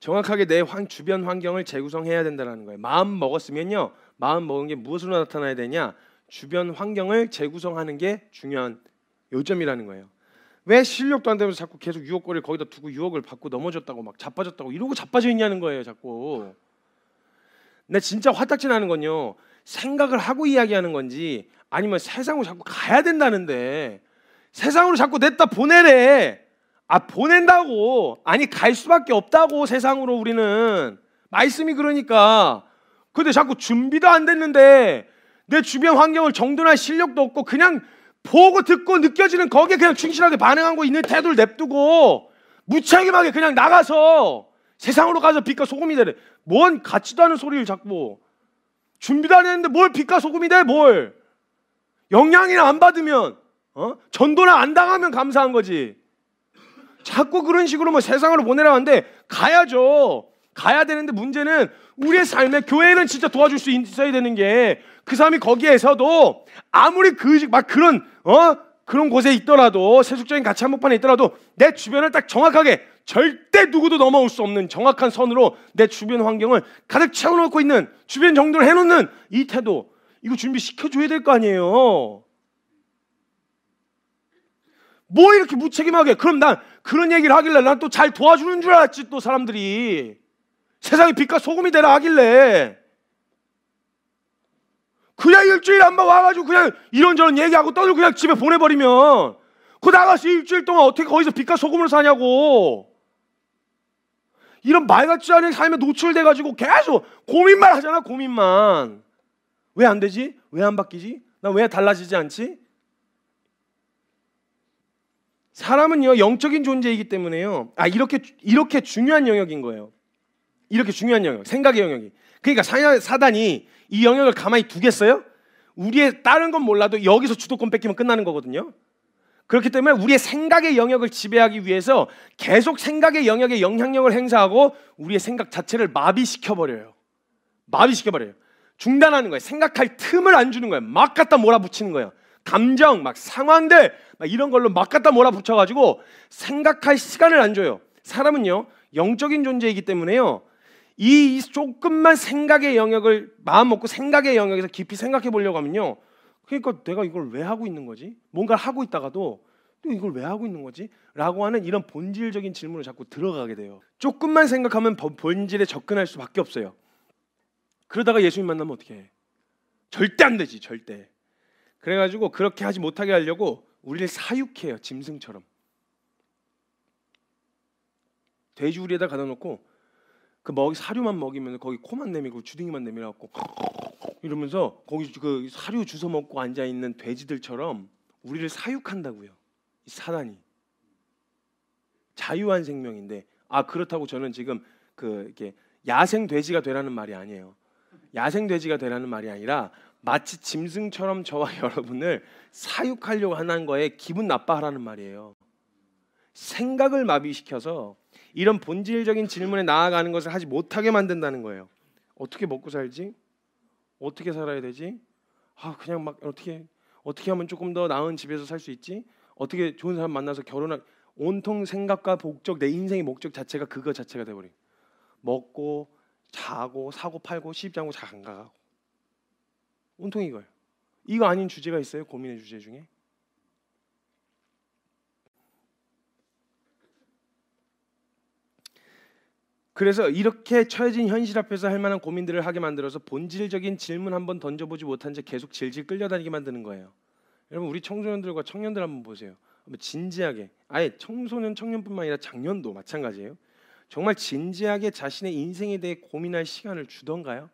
정확하게 내 주변 환경을 재구성해야 된다는 거예요. 마음 먹었으면요 마음 먹은 게 무엇으로 나타나야 되냐? 주변 환경을 재구성하는 게 중요한 요점이라는 거예요. 왜 실력도 안 되면서 자꾸 계속 유혹거리를 거기다 두고 유혹을 받고 넘어졌다고 막 자빠졌다고 이러고 자빠져 있냐는 거예요, 자꾸. 내 진짜 화딱지 나는 건요. 생각을 하고 이야기하는 건지 아니면 세상으로 자꾸 가야 된다는데 세상으로 자꾸 냈다 보내래. 아 보낸다고 아니 갈 수밖에 없다고 세상으로 우리는 말씀이 그러니까 근데 자꾸 준비도 안 됐는데 내 주변 환경을 정돈할 실력도 없고 그냥 보고 듣고 느껴지는 거기에 그냥 충실하게 반응하고 있는 태도를 냅두고 무책임하게 그냥 나가서 세상으로 가서 빛과 소금이 되는 뭔가치도 않은 소리를 자꾸 준비도 안 했는데 뭘 빛과 소금이 돼? 뭘? 영향이나 안 받으면 어? 전도나 안 당하면 감사한 거지. 자꾸 그런 식으로 뭐 세상으로 보내라는데 가야죠. 가야 되는데 문제는 우리의 삶에 교회는 진짜 도와줄 수 있어야 되는 게 그 사람이 거기에서도 아무리 그 막 그런 어 그런 곳에 있더라도 세속적인 가치 한복판에 있더라도 내 주변을 딱 정확하게 절대 누구도 넘어올 수 없는 정확한 선으로 내 주변 환경을 가득 채워놓고 있는 주변 정도를 해놓는 이 태도 이거 준비시켜줘야 될 거 아니에요. 뭐 이렇게 무책임하게 그럼 난 그런 얘기를 하길래 난 또 잘 도와주는 줄 알았지 또 사람들이 세상에 빛과 소금이 되라 하길래 그냥 일주일 안봐 와가지고 그냥 이런저런 얘기하고 떠들 그냥 집에 보내버리면 그 나가서 일주일 동안 어떻게 거기서 빛과 소금을 사냐고 이런 말 같지 않은 삶에 노출돼가지고 계속 고민만 하잖아 고민만 왜 안 되지? 왜 안 바뀌지? 나 왜 달라지지 않지? 사람은요 영적인 존재이기 때문에요 아 이렇게 이렇게 중요한 영역인 거예요 이렇게 중요한 영역, 생각의 영역이. 그러니까 사단이 이 영역을 가만히 두겠어요? 우리의 다른 건 몰라도 여기서 주도권 뺏기면 끝나는 거거든요. 그렇기 때문에 우리의 생각의 영역을 지배하기 위해서 계속 생각의 영역에 영향력을 행사하고 우리의 생각 자체를 마비시켜 버려요. 마비시켜 버려요. 중단하는 거예요. 생각할 틈을 안 주는 거예요. 막 갖다 몰아붙이는 거예요. 감정, 막 상황들, 막 이런 걸로 막 갖다 몰아붙여가지고 생각할 시간을 안 줘요. 사람은요, 영적인 존재이기 때문에요. 이 조금만 생각의 영역을 마음 먹고 생각의 영역에서 깊이 생각해 보려고 하면요. 그러니까 내가 이걸 왜 하고 있는 거지? 뭔가를 하고 있다가도 또 이걸 왜 하고 있는 거지? 라고 하는 이런 본질적인 질문을 자꾸 들어가게 돼요. 조금만 생각하면 본질에 접근할 수밖에 없어요. 그러다가 예수님 만나면 어떻게 해? 절대 안 되지, 절대. 그래가지고 그렇게 하지 못하게 하려고 우리를 사육해요, 짐승처럼. 돼지우리에다 가둬놓고 그 먹이 사료만 먹이면 거기 코만 내밀고 주둥이만 내밀어 갖고 이러면서 거기 그 사료 주워 먹고 앉아 있는 돼지들처럼 우리를 사육한다고요. 이 사단이 자유한 생명인데 아 그렇다고 저는 지금 그 이렇게 야생 돼지가 되라는 말이 아니에요. 야생 돼지가 되라는 말이 아니라 마치 짐승처럼 저와 여러분을 사육하려고 하는 거에 기분 나빠하라는 말이에요. 생각을 마비시켜서 이런 본질적인 질문에 나아가는 것을 하지 못하게 만든다는 거예요. 어떻게 먹고 살지? 어떻게 살아야 되지? 아 그냥 막 어떻게 어떻게 하면 조금 더 나은 집에서 살 수 있지? 어떻게 좋은 사람 만나서 결혼할 온통 생각과 목적 내 인생의 목적 자체가 그거 자체가 돼버린 먹고 자고 사고 팔고 시집장고 장가가고 온통 이거예요 이거 아닌 주제가 있어요 고민의 주제 중에 그래서 이렇게 처해진 현실 앞에서 할 만한 고민들을 하게 만들어서 본질적인 질문 한번 던져보지 못한 채 계속 질질 끌려다니게 만드는 거예요. 여러분 우리 청소년들과 청년들 한번 보세요. 한번 진지하게 아예 청소년 청년뿐만 아니라 작년도 마찬가지예요. 정말 진지하게 자신의 인생에 대해 고민할 시간을 주던가요?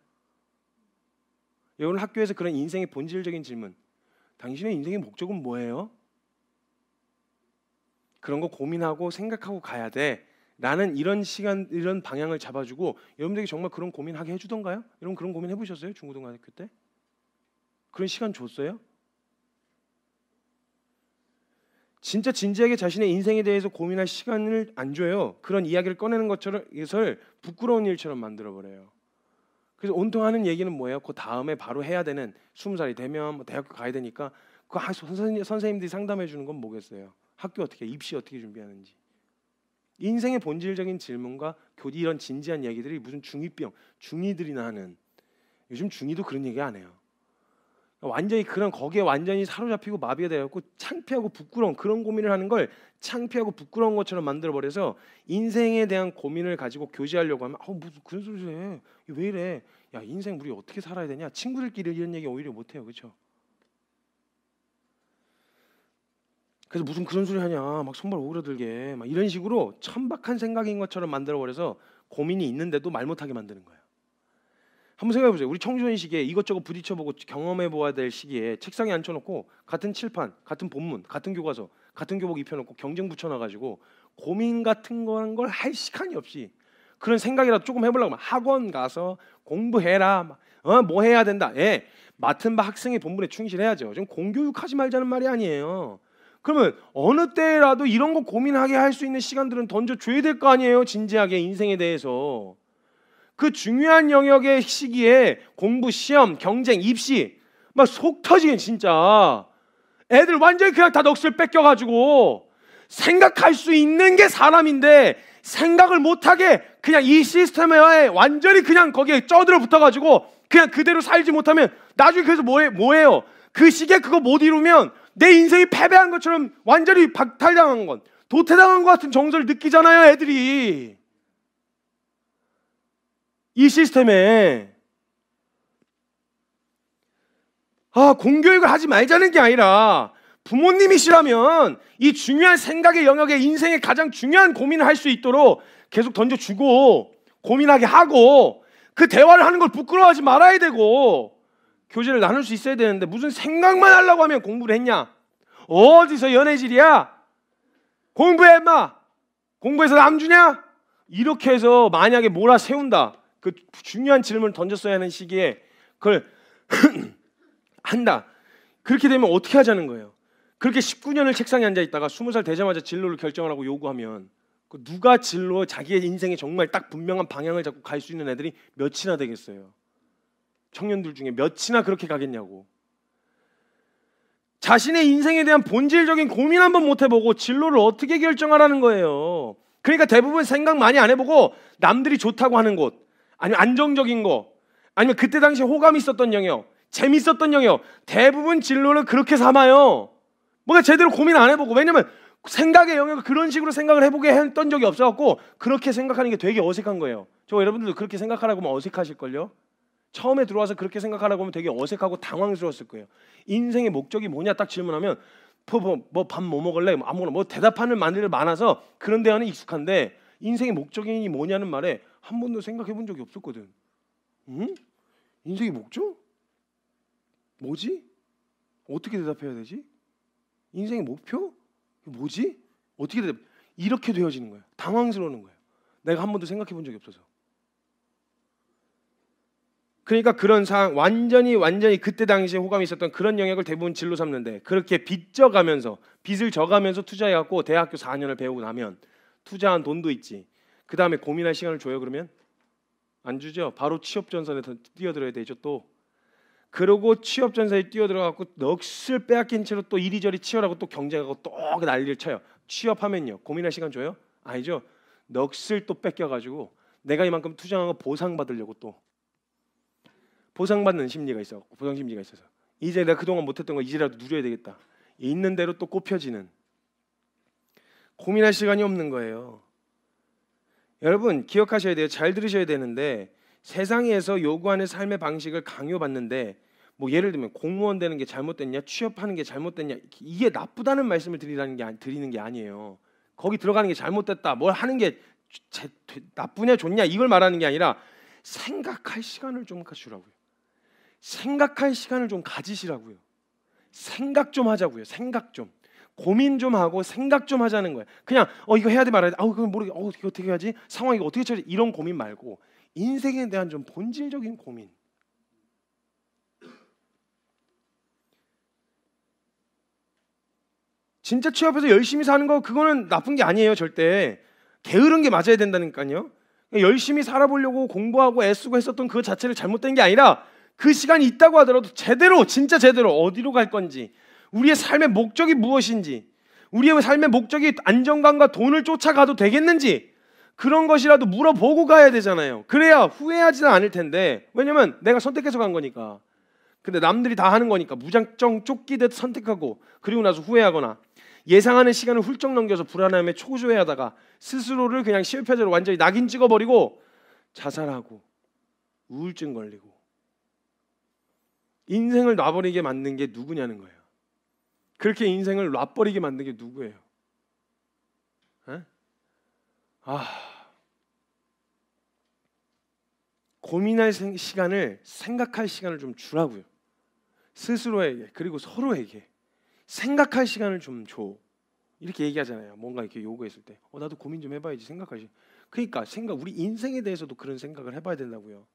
여러분 학교에서 그런 인생의 본질적인 질문 당신의 인생의 목적은 뭐예요? 그런 거 고민하고 생각하고 가야 돼. 나는 이런 시간 이런 방향을 잡아주고 여러분들이 정말 그런 고민하게 해주던가요? 여러분 그런 고민 해보셨어요 중고등학교 때? 그런 시간 줬어요? 진짜 진지하게 자신의 인생에 대해서 고민할 시간을 안 줘요. 그런 이야기를 꺼내는 것처럼 이것을 부끄러운 일처럼 만들어 버려요. 그래서 온통 하는 얘기는 뭐예요? 그 다음에 바로 해야 되는 스무 살이 되면 뭐 대학교 가야 되니까 그 선생님, 선생님들이 상담해 주는 건 뭐겠어요? 학교 어떻게 입시 어떻게 준비하는지 인생의 본질적인 질문과 교리 이런 진지한 이야기들이 무슨 중이병, 중이들이나 하는 요즘 중이도 그런 얘기 안 해요. 완전히 그런 거기에 완전히 사로잡히고 마비가 되었고 창피하고 부끄러운 그런 고민을 하는 걸 창피하고 부끄러운 것처럼 만들어 버려서 인생에 대한 고민을 가지고 교제하려고 하면 아우 무슨 그런 소리를 해. 왜 이래? 야, 인생 우리 어떻게 살아야 되냐? 친구들끼리 이런 얘기 오히려 못 해요. 그렇죠? 그래서 무슨 그런 소리 하냐 막 손발 오그라들게 막 이런 식으로 천박한 생각인 것처럼 만들어 버려서 고민이 있는데도 말 못하게 만드는 거예요. 한번 생각해 보세요. 우리 청소년 시기에 이것저것 부딪혀보고 경험해 보아야 될 시기에 책상에 앉혀놓고 같은 칠판, 같은 본문, 같은 교과서, 같은 교복 입혀놓고 경쟁 붙여놔가지고 고민 같은 거한 걸할 시간이 없이 그런 생각이라도 조금 해보려고 막 학원 가서 공부해라, 어뭐 해야 된다. 예, 맡은 바 학생의 본분에 충실해야죠. 지금 공교육하지 말자는 말이 아니에요. 그러면 어느 때라도 이런 거 고민하게 할 수 있는 시간들은 던져 줘야 될 거 아니에요. 진지하게 인생에 대해서. 그 중요한 영역의 시기에 공부, 시험, 경쟁, 입시 막 속터지게 진짜. 애들 완전히 그냥 다 넋을 뺏겨 가지고 생각할 수 있는 게 사람인데 생각을 못하게 그냥 이 시스템에 완전히 그냥 거기에 쩌들어 붙어가지고 그냥 그대로 살지 못하면 나중에 그래서 뭐해, 뭐해요? 그 시기에 그거 못 이루면 내 인생이 패배한 것처럼 완전히 박탈당한 것, 도태당한 것 같은 정서를 느끼잖아요, 애들이. 이 시스템에 아, 공교육을 하지 말자는 게 아니라 부모님이시라면 이 중요한 생각의 영역에 인생의 가장 중요한 고민을 할 수 있도록 계속 던져주고 고민하게 하고 그 대화를 하는 걸 부끄러워하지 말아야 되고 교제를 나눌 수 있어야 되는데 무슨 생각만 하려고 하면 공부를 했냐? 어디서 연애질이야? 공부해 임마. 공부해서 남 주냐? 이렇게 해서 만약에 몰아 세운다. 그 중요한 질문을 던졌어야 하는 시기에 그걸 한다. 그렇게 되면 어떻게 하자는 거예요? 그렇게 19년을 책상에 앉아 있다가 20살 되자마자 진로를 결정을 하고 요구하면 그 누가 진로 자기의 인생에 정말 딱 분명한 방향을 잡고 갈 수 있는 애들이 몇이나 되겠어요. 청년들 중에 몇이나 그렇게 가겠냐고. 자신의 인생에 대한 본질적인 고민 한번 못 해보고 진로를 어떻게 결정하라는 거예요. 그러니까 대부분 생각 많이 안 해보고 남들이 좋다고 하는 곳, 아니면 안정적인 거, 아니면 그때 당시 호감이 있었던 영역, 재밌었던 영역, 대부분 진로를 그렇게 삼아요. 뭔가 제대로 고민 안 해보고 왜냐면 생각의 영역을 그런 식으로 생각을 해보게 했던 적이 없어갖고 그렇게 생각하는 게 되게 어색한 거예요. 저 여러분들도 그렇게 생각하라고 하면 어색하실걸요. 처음에 들어와서 그렇게 생각하라고 하면 되게 어색하고 당황스러웠을 거예요. 인생의 목적이 뭐냐 딱 질문하면 뭐밥뭐 뭐, 뭐, 뭐 먹을래? 뭐 아무거나 뭐 대답하는 말들 많아서 그런 대화는 익숙한데 인생의 목적이 뭐냐는 말에 한 번도 생각해 본 적이 없었거든. 응? 인생의 목적? 뭐지? 어떻게 대답해야 되지? 인생의 목표? 뭐지? 어떻게 대답? 이렇게 되어지는 거야. 당황스러운 거야. 내가 한 번도 생각해 본 적이 없어서. 그러니까 그런 상황 완전히 완전히 그때 당시에 호감이 있었던 그런 영역을 대부분 진로 삼는데 그렇게 빚져 가면서 빚을 져 가면서 투자해 갖고 대학교 4년을 배우고 나면 투자한 돈도 있지. 그다음에 고민할 시간을 줘요 그러면 안 주죠. 바로 취업 전선에 뛰어들어야 되죠 또. 그러고 취업 전선에 뛰어들어 갖고 넋을 빼앗긴 채로 또 이리저리 치열하고 또 경쟁하고 또 난리를 쳐요. 취업하면요. 고민할 시간 줘요? 아니죠. 넋을 또 뺏겨 가지고 내가 이만큼 투자한 거 보상받으려고 또 보상받는 심리가 있어. 보상 심리가 있어서 이제 내가 그동안 못했던 거 이제라도 누려야 되겠다. 있는 대로 또 꼽혀지는 고민할 시간이 없는 거예요. 여러분 기억하셔야 돼요. 잘 들으셔야 되는데 세상에서 요구하는 삶의 방식을 강요받는데 뭐 예를 들면 공무원 되는 게 잘못됐냐, 취업하는 게 잘못됐냐 이게 나쁘다는 말씀을 드리라는 게 아, 드리는 게 아니에요. 거기 들어가는 게 잘못됐다, 뭘 하는 게 제, 나쁘냐 좋냐 이걸 말하는 게 아니라 생각할 시간을 좀 가지라고요. 생각할 시간을 좀 가지시라고요. 생각 좀 하자고요. 생각 좀. 고민 좀 하고 생각 좀 하자는 거예요. 그냥 어 이거 해야 돼 말아야 돼. 아우 그건 모르겠. 어 이거 어떻게 해야지? 상황 이 어떻게 처리? 이런 고민 말고 인생에 대한 좀 본질적인 고민. 진짜 취업해서 열심히 사는 거 그거는 나쁜 게 아니에요 절대 게으른 게 맞아야 된다니까요 열심히 살아보려고 공부하고 애쓰고 했었던 그 자체를 잘못된 게 아니라 그 시간이 있다고 하더라도 제대로 진짜 제대로 어디로 갈 건지 우리의 삶의 목적이 무엇인지 우리의 삶의 목적이 안정감과 돈을 쫓아가도 되겠는지 그런 것이라도 물어보고 가야 되잖아요. 그래야 후회하지는 않을 텐데 왜냐면 내가 선택해서 간 거니까. 근데 남들이 다 하는 거니까 무작정 쫓기듯 선택하고 그리고 나서 후회하거나 예상하는 시간을 훌쩍 넘겨서 불안함에 초조해하다가 스스로를 그냥 실패자로 완전히 낙인 찍어버리고 자살하고 우울증 걸리고 인생을 놔버리게 만든 게 누구냐는 거예요. 그렇게 인생을 놔버리게 만든 게 누구예요? 에? 아 고민할 시간을 생각할 시간을 좀 주라고요. 스스로에게 그리고 서로에게 생각할 시간을 좀 줘. 이렇게 얘기하잖아요. 뭔가 이렇게 요구했을 때, 어 나도 고민 좀 해봐야지 생각하지. 그러니까 생각 우리 인생에 대해서도 그런 생각을 해봐야 된다고요.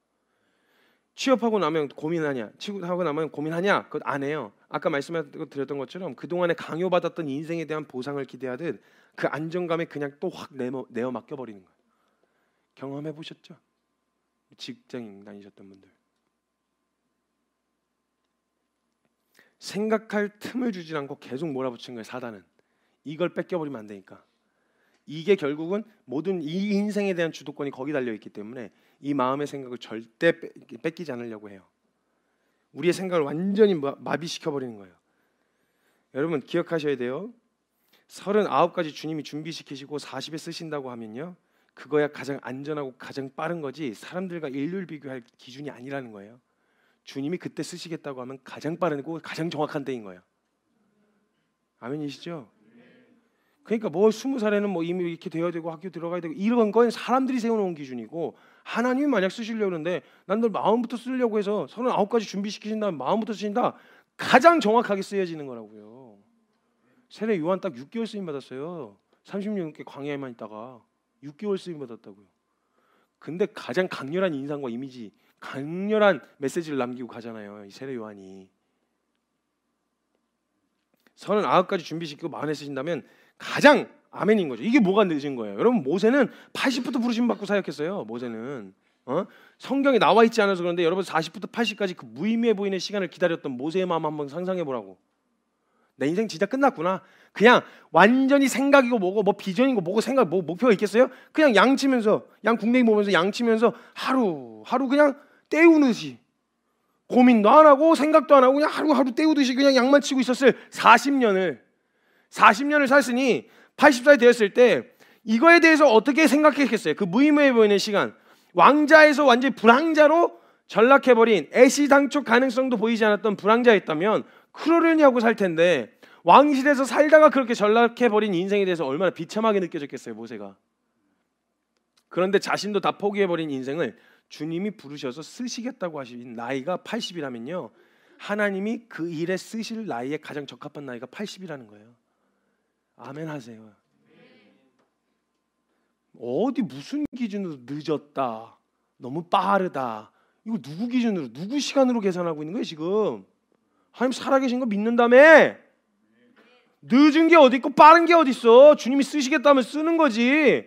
취업하고 나면 고민하냐? 취업하고 나면 고민하냐? 그것 안 해요. 아까 말씀드렸던 것처럼 그동안에 강요받았던 인생에 대한 보상을 기대하듯 그 안정감에 그냥 또 확 내어, 내어 맡겨버리는 거예요. 경험해 보셨죠? 직장인 다니셨던 분들. 생각할 틈을 주지 않고 계속 몰아붙인 거예요. 사단은. 이걸 뺏겨버리면 안 되니까. 이게 결국은 모든 이 인생에 대한 주도권이 거기 달려 있기 때문에 이 마음의 생각을 절대 뺏기지 않으려고 해요. 우리의 생각을 완전히 마비시켜 버리는 거예요. 여러분 기억하셔야 돼요. 39가지 주님이 준비시키시고 40에 쓰신다고 하면요. 그거야 가장 안전하고 가장 빠른 거지 사람들과 일률 비교할 기준이 아니라는 거예요. 주님이 그때 쓰시겠다고 하면 가장 빠르고 가장 정확한 때인 거예요. 아멘이시죠? 그러니까 뭐 스무 살에는 뭐 이미 이렇게 되어야 되고 학교 들어가야 되고 이런 건 사람들이 세워놓은 기준이고 하나님이 만약 쓰시려고 하는데 난 널 마음부터 쓰려고 해서 39가지 준비시키신 다음 마음부터 쓰신다. 가장 정확하게 쓰여지는 거라고요. 세례 요한 딱 6개월 쓰임 받았어요. 3 6년 광야에만 있다가 6개월 쓰임 받았다고요. 근데 가장 강렬한 인상과 이미지, 강렬한 메시지를 남기고 가잖아요. 이 세례 요한이. 39가지 준비시키고 마흔에 쓰신다면 가장 아멘인 거죠. 이게 뭐가 늦은 거예요? 여러분 모세는 80부터 부르심 받고 사역했어요. 모세는 어? 성경에 나와 있지 않아서 그런데 여러분 40부터 80까지 그 무의미해 보이는 시간을 기다렸던 모세의 마음 한번 상상해 보라고. 내 인생 진짜 끝났구나. 그냥 완전히 생각이고 뭐고 뭐 비전이고 뭐고 생각 뭐 목표가 있겠어요? 그냥 양치면서 양 국내기 보면서 양치면서 하루 하루 그냥 때우듯이 고민도 안 하고 생각도 안 하고 그냥 하루하루 때우듯이 그냥 양만 치고 있었을 40년을 40년을 살으니 80살이 되었을 때 이거에 대해서 어떻게 생각했겠어요? 그 무의미해 보이는 시간. 왕자에서 완전히 불황자로 전락해버린 애시당초 가능성도 보이지 않았던 불황자였다면 크로련이 하고 살 텐데 왕실에서 살다가 그렇게 전락해버린 인생에 대해서 얼마나 비참하게 느껴졌겠어요 모세가 그런데 자신도 다 포기해버린 인생을 주님이 부르셔서 쓰시겠다고 하신 나이가 80이라면요 하나님이 그 일에 쓰실 나이에 가장 적합한 나이가 80이라는 거예요 아멘 하세요. 어디 무슨 기준으로 늦었다, 너무 빠르다. 이거 누구 기준으로, 누구 시간으로 계산하고 있는 거예요 지금? 하나님 살아계신 거 믿는다며? 늦은 게 어디 있고 빠른 게 어디 있어? 주님이 쓰시겠다면 쓰는 거지.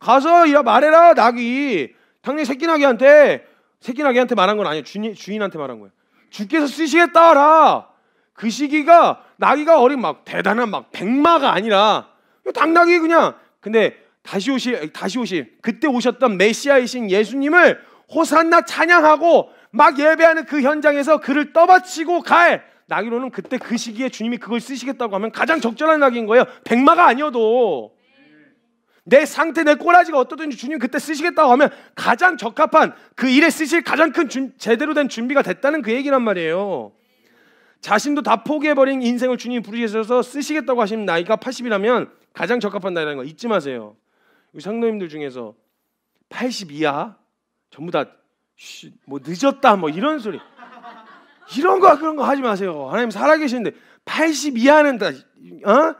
가서 이라 말해라 낙이. 당신 새끼 낙이한테 새끼 낙이한테 말한 건 아니야. 주인 주인한테 말한 거야. 주께서 쓰시겠다라. 그 시기가 나귀가 어린 막 대단한 막 백마가 아니라 당나귀 그냥 근데 다시 오시 다시 오시 그때 오셨던 메시아이신 예수님을 호산나 찬양하고 막 예배하는 그 현장에서 그를 떠받치고 갈나귀로는 그때 그 시기에 주님이 그걸 쓰시겠다고 하면 가장 적절한 나귀인 거예요. 백마가 아니어도 내 상태 내 꼬라지가 어떠든지 주님 그때 쓰시겠다고 하면 가장 적합한 그 일에 쓰실 가장 큰 주, 제대로 된 준비가 됐다는 그 얘기란 말이에요. 자신도 다 포기해버린 인생을 주님 부르셔서 쓰시겠다고 하시는 나이가 80이라면 가장 적합한 나이라는 거 잊지 마세요. 우리 상도님들 중에서 80 이하 전부 다 뭐 늦었다 뭐 이런 소리 이런 거 그런 거 하지 마세요. 하나님 살아계시는데 80 이하는 다 어?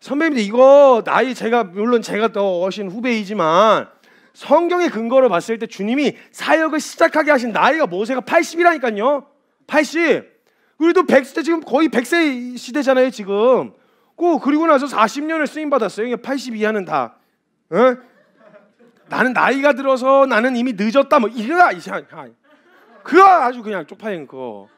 선배님들 이거 나이 제가 물론 제가 더 어신 후배이지만 성경의 근거를 봤을 때 주님이 사역을 시작하게 하신 나이가 모세가 80이라니까요. 80. 우리도 100세 지금 거의 100세 시대잖아요, 지금. 고 그리고 나서 40년을 쓰임 받았어요. 8 2년은 다. 어? 나는 나이가 들어서 나는 이미 늦었다 뭐 이거 이상. 그거 아주 그냥 쪽팔린 거.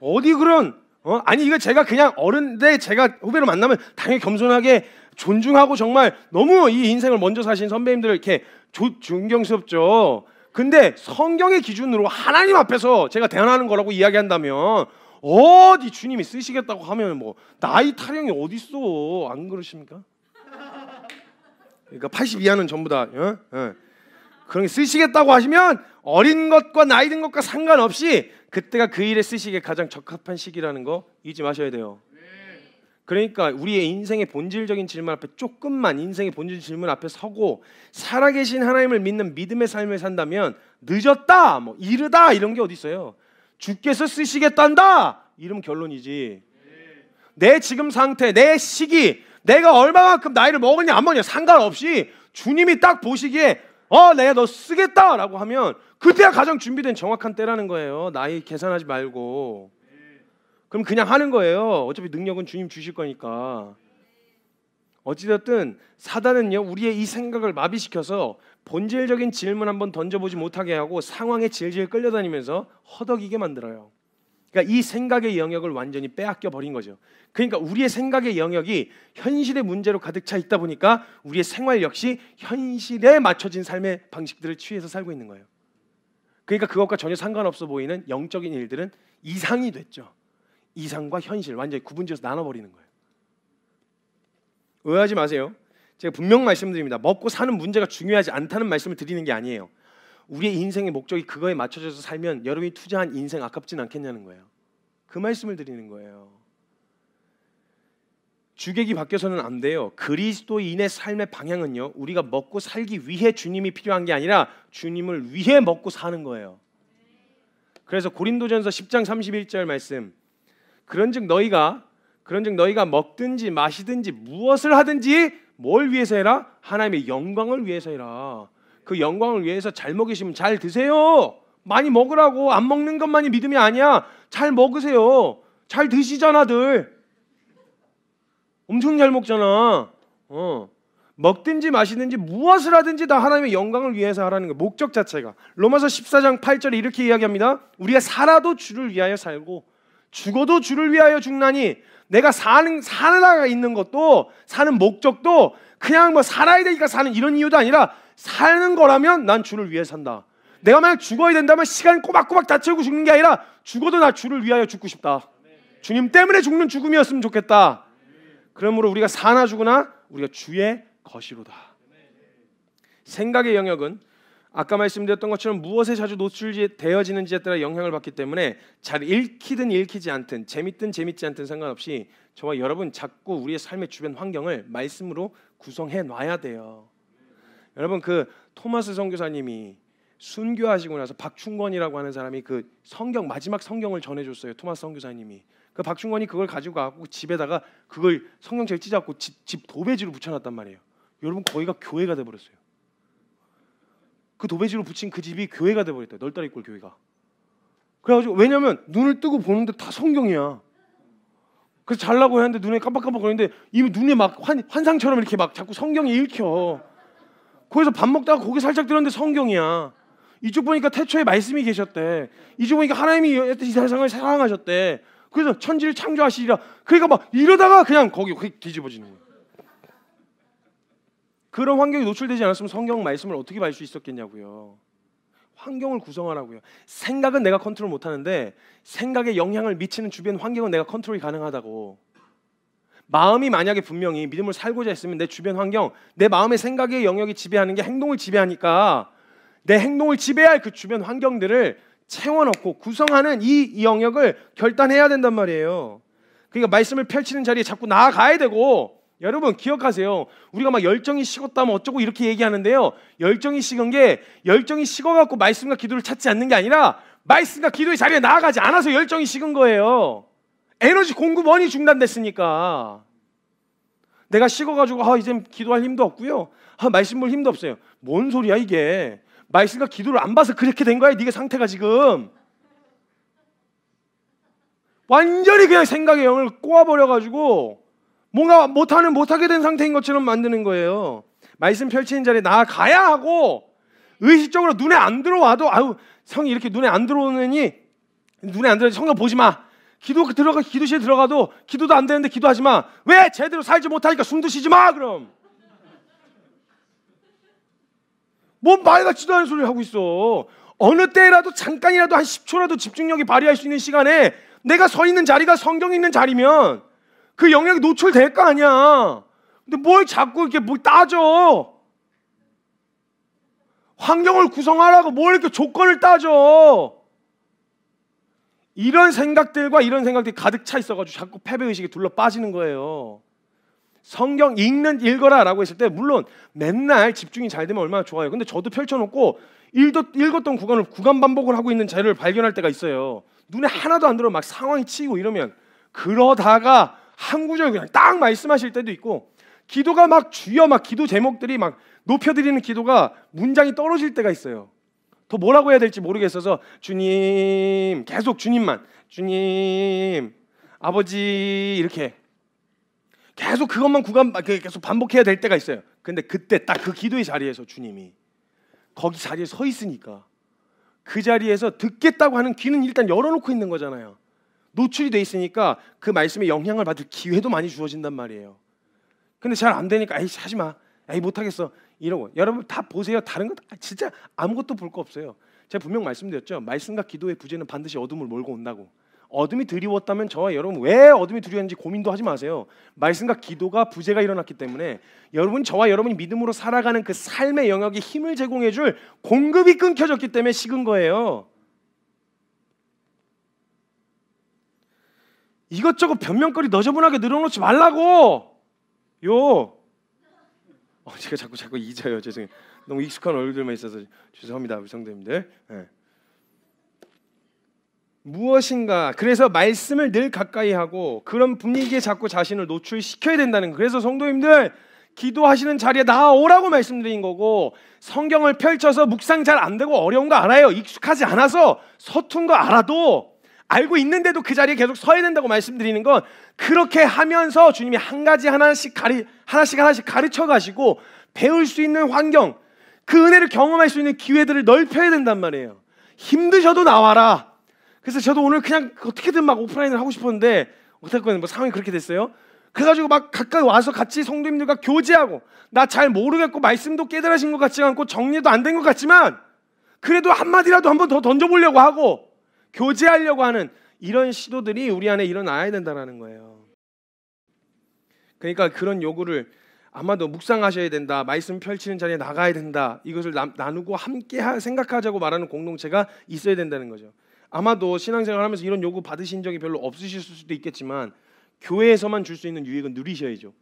어디 그런 어? 아니 이거 제가 그냥 어른데 제가 후배로 만나면 당연히 겸손하게 존중하고 정말 너무 이 인생을 먼저 사신 선배님들 이렇게 조, 존경스럽죠. 근데 성경의 기준으로 하나님 앞에서 제가 대안하는 거라고 이야기한다면 어디 주님이 쓰시겠다고 하면 뭐 나이 타령이 어디 있어? 안 그러십니까? 그러니까 80 이하는 전부 다 어? 어. 그런 게 쓰시겠다고 하시면 어린 것과 나이 든 것과 상관없이 그때가 그 일에 쓰시기에 가장 적합한 시기라는 거 잊지 마셔야 돼요. 그러니까 우리의 인생의 본질적인 질문 앞에 조금만 인생의 본질 질문 앞에 서고 살아계신 하나님을 믿는 믿음의 삶을 산다면 늦었다, 뭐 이르다 이런 게 어디 있어요? 주께서 쓰시겠단다. 이름 결론이지. 내 지금 상태, 내 시기, 내가 얼마만큼 나이를 먹었냐 안 먹냐 상관없이 주님이 딱 보시기에 어, 내가 너 쓰겠다라고 하면 그때가 가장 준비된 정확한 때라는 거예요. 나이 계산하지 말고. 그럼 그냥 하는 거예요. 어차피 능력은 주님 주실 거니까. 어찌됐든 사단은요 우리의 이 생각을 마비시켜서 본질적인 질문 한번 던져보지 못하게 하고 상황에 질질 끌려다니면서 허덕이게 만들어요. 그러니까 이 생각의 영역을 완전히 빼앗겨 버린 거죠. 그러니까 우리의 생각의 영역이 현실의 문제로 가득 차 있다 보니까 우리의 생활 역시 현실에 맞춰진 삶의 방식들을 취해서 살고 있는 거예요. 그러니까 그것과 전혀 상관없어 보이는 영적인 일들은 이상이 됐죠. 이상과 현실 완전히 구분지어서 나눠 버리는 거예요. 의해하지 마세요. 제가 분명 말씀드립니다. 먹고 사는 문제가 중요하지 않다는 말씀을 드리는 게 아니에요. 우리의 인생의 목적이 그거에 맞춰져서 살면 여러분이 투자한 인생 아깝진 않겠냐는 거예요. 그 말씀을 드리는 거예요. 주객이 바뀌어서는 안 돼요. 그리스도인의 삶의 방향은요. 우리가 먹고 살기 위해 주님이 필요한 게 아니라 주님을 위해 먹고 사는 거예요. 그래서 고린도전서 10장 31절 말씀. 그런즉 너희가 그런즉 너희가 먹든지 마시든지 무엇을 하든지 뭘 위해서 해라? 하나님의 영광을 위해서 해라. 그 영광을 위해서 잘 먹이시면 잘 드세요. 많이 먹으라고 안 먹는 것만이 믿음이 아니야. 잘 먹으세요. 잘 드시잖아들. 엄청 잘 먹잖아. 어. 먹든지 마시든지 무엇을 하든지 다 하나님의 영광을 위해서 하라는 거 목적 자체가 로마서 14장 8절에 이렇게 이야기합니다. 우리가 살아도 주를 위하여 살고 죽어도 주를 위하여 죽나니 내가 사는 살아가 있는 것도 사는 목적도 그냥 뭐 살아야 되니까 사는 이런 이유도 아니라 사는 거라면 난 주를 위해 산다. 내가 만약 죽어야 된다면 시간 꼬박꼬박 다 채우고 죽는 게 아니라 죽어도 나 주를 위하여 죽고 싶다. 주님 때문에 죽는 죽음이었으면 좋겠다. 그러므로 우리가 사나 죽으나 우리가 주의 것이로다. 생각의 영역은 아까 말씀드렸던 것처럼 무엇에 자주 노출되어지는지에 따라 영향을 받기 때문에 잘 읽히든 읽히지 않든 재밌든 재밌지 않든 상관없이 저와 여러분 자꾸 우리의 삶의 주변 환경을 말씀으로 구성해 놔야 돼요. 여러분 그 토마스 선교사님이 순교하시고 나서 박충권이라고 하는 사람이 그 성경 마지막 성경을 전해줬어요. 토마스 선교사님이 그 박충권이 그걸 가지고 가고 집에다가 그걸 성경책 찢어갖고 집, 집 도배지로 붙여놨단 말이에요. 여러분 거기가 교회가 돼버렸어요. 그 도배지로 붙인 그 집이 교회가 돼버렸대 널다리골 교회가 그래가지고 왜냐면 눈을 뜨고 보는데 다 성경이야 그래서 잘라고 했는데 눈에 깜빡깜빡 거리는데 이미 눈에 막 환, 환상처럼 이렇게 막 자꾸 성경이 읽혀 거기서 밥 먹다가 고개 살짝 들었는데 성경이야 이쪽 보니까 태초에 말씀이 계셨대 이쪽 보니까 하나님이 이 세상을 사랑하셨대 그래서 천지를 창조하시리라 그러니까 막 이러다가 그냥 거기 뒤집어지는 거야 그런 환경이 노출되지 않았으면 성경 말씀을 어떻게 알수 있었겠냐고요. 환경을 구성하라고요. 생각은 내가 컨트롤 못 하는데 생각에 영향을 미치는 주변 환경은 내가 컨트롤이 가능하다고. 마음이 만약에 분명히 믿음을 살고자 했으면 내 주변 환경, 내 마음의 생각의 영역이 지배하는 게 행동을 지배하니까 내 행동을 지배할 그 주변 환경들을 채워넣고 구성하는 이 영역을 결단해야 된단 말이에요. 그러니까 말씀을 펼치는 자리에 자꾸 나아가야 되고 여러분 기억하세요. 우리가 막 열정이 식었다면 뭐 어쩌고 이렇게 얘기하는데요. 열정이 식은 게 열정이 식어갖고 말씀과 기도를 찾지 않는 게 아니라 말씀과 기도의 자리에 나아가지 않아서 열정이 식은 거예요. 에너지 공급원이 중단됐으니까. 내가 식어가지고 아 이젠 기도할 힘도 없고요. 아 말씀 볼 힘도 없어요. 뭔 소리야 이게? 말씀과 기도를 안 봐서 그렇게 된 거야. 네가 상태가 지금. 완전히 그냥 생각의 영을 꼬아버려가지고 뭔가 못하는 못하게 된 상태인 것처럼 만드는 거예요. 말씀 펼치는 자리에 나아가야 하고 의식적으로 눈에 안 들어와도 아유 성이 이렇게 눈에 안 들어오느니 눈에 안 들어 성경 보지 마. 기도 들어가 기도실 들어가도 기도도 안 되는데 기도하지 마. 왜 제대로 살지 못하니까 숨도 쉬지 마. 그럼 뭔말 같지도 않은 소리를 하고 있어. 어느 때라도 잠깐이라도 한 10초라도 집중력이 발휘할 수 있는 시간에 내가 서 있는 자리가 성경 있는 자리면 그영향이 노출될 거 아니야. 근데 뭘 자꾸 이렇게 뭐 따져? 환경을 구성하라고 뭘 이렇게 조건을 따져? 이런 생각들과 이런 생각들이 가득 차 있어가지고 자꾸 패배의식이 둘러 빠지는 거예요. 성경 읽는 읽어라라고 했을 때 물론 맨날 집중이 잘 되면 얼마나 좋아요. 근데 저도 펼쳐놓고 읽었, 읽었던 구간을 구간 반복을 하고 있는 자를 료 발견할 때가 있어요. 눈에 하나도 안 들어 막 상황이 치고 이러면 그러다가 한 구절 그냥 딱 말씀하실 때도 있고 기도가 막 주여 막 기도 제목들이 막 높여드리는 기도가 문장이 떨어질 때가 있어요. 더 뭐라고 해야 될지 모르겠어서 주님 계속 주님만 주님 아버지 이렇게 계속 그것만 구간 그 계속 반복해야 될 때가 있어요. 근데 그때 딱 그 기도의 자리에서 주님이 거기 자리에 서 있으니까 그 자리에서 듣겠다고 하는 귀는 일단 열어놓고 있는 거잖아요. 노출이 돼 있으니까 그 말씀에 영향을 받을 기회도 많이 주어진단 말이에요. 근데 잘 안 되니까 아이 하지 마. 아이 못 하겠어. 이러고 여러분 다 보세요. 다른 거 진짜 아무것도 볼 거 없어요. 제가 분명 말씀드렸죠. 말씀과 기도의 부재는 반드시 어둠을 몰고 온다고. 어둠이 드리웠다면 저와 여러분 왜 어둠이 두려웠는지 고민도 하지 마세요. 말씀과 기도가 부재가 일어났기 때문에 여러분 저와 여러분이 믿음으로 살아가는 그 삶의 영역에 힘을 제공해 줄 공급이 끊겨졌기 때문에 식은 거예요. 이것저것 변명거리 너저분하게 늘어놓지 말라고. 요. 어, 제가 자꾸 자꾸 잊어요. 죄송해요. 너무 익숙한 얼굴들만 있어서 죄송합니다. 우리 성도님들. 네. 무엇인가 그래서 말씀을 늘 가까이 하고 그런 분위기에 자꾸 자신을 노출시켜야 된다는 그래서 성도님들 기도하시는 자리에 나오라고 말씀드린 거고 성경을 펼쳐서 묵상 잘 안 되고 어려운 거 알아요 익숙하지 않아서 서툰 거 알아도 알고 있는데도 그 자리에 계속 서야 된다고 말씀드리는 건 그렇게 하면서 주님이 한 가지 하나씩 가리 하나씩 하나씩 가르쳐 가시고 배울 수 있는 환경 그 은혜를 경험할 수 있는 기회들을 넓혀야 된단 말이에요. 힘드셔도 나와라. 그래서 저도 오늘 그냥 어떻게든 막 오프라인을 하고 싶었는데 어떻게 뭐 상황이 그렇게 됐어요. 그래가지고 막 가까이 와서 같이 성도님들과 교제하고 나 잘 모르겠고 말씀도 깨달으신 것 같지 않고 정리도 안 된 것 같지만 그래도 한마디라도 한번 더 던져보려고 하고 교제하려고 하는 이런 시도들이 우리 안에 일어나야 된다라는 거예요. 그러니까 그런 요구를 아마도 묵상하셔야 된다. 말씀 펼치는 자리에 나가야 된다. 이것을 나, 누고 함께 하, 생각하자고 말하는 공동체가 있어야 된다는 거죠. 아마도 신앙생활 하면서 이런 요구 받으신 적이 별로 없으실 수도 있겠지만 교회에서만 줄 수 있는 유익은 누리셔야죠.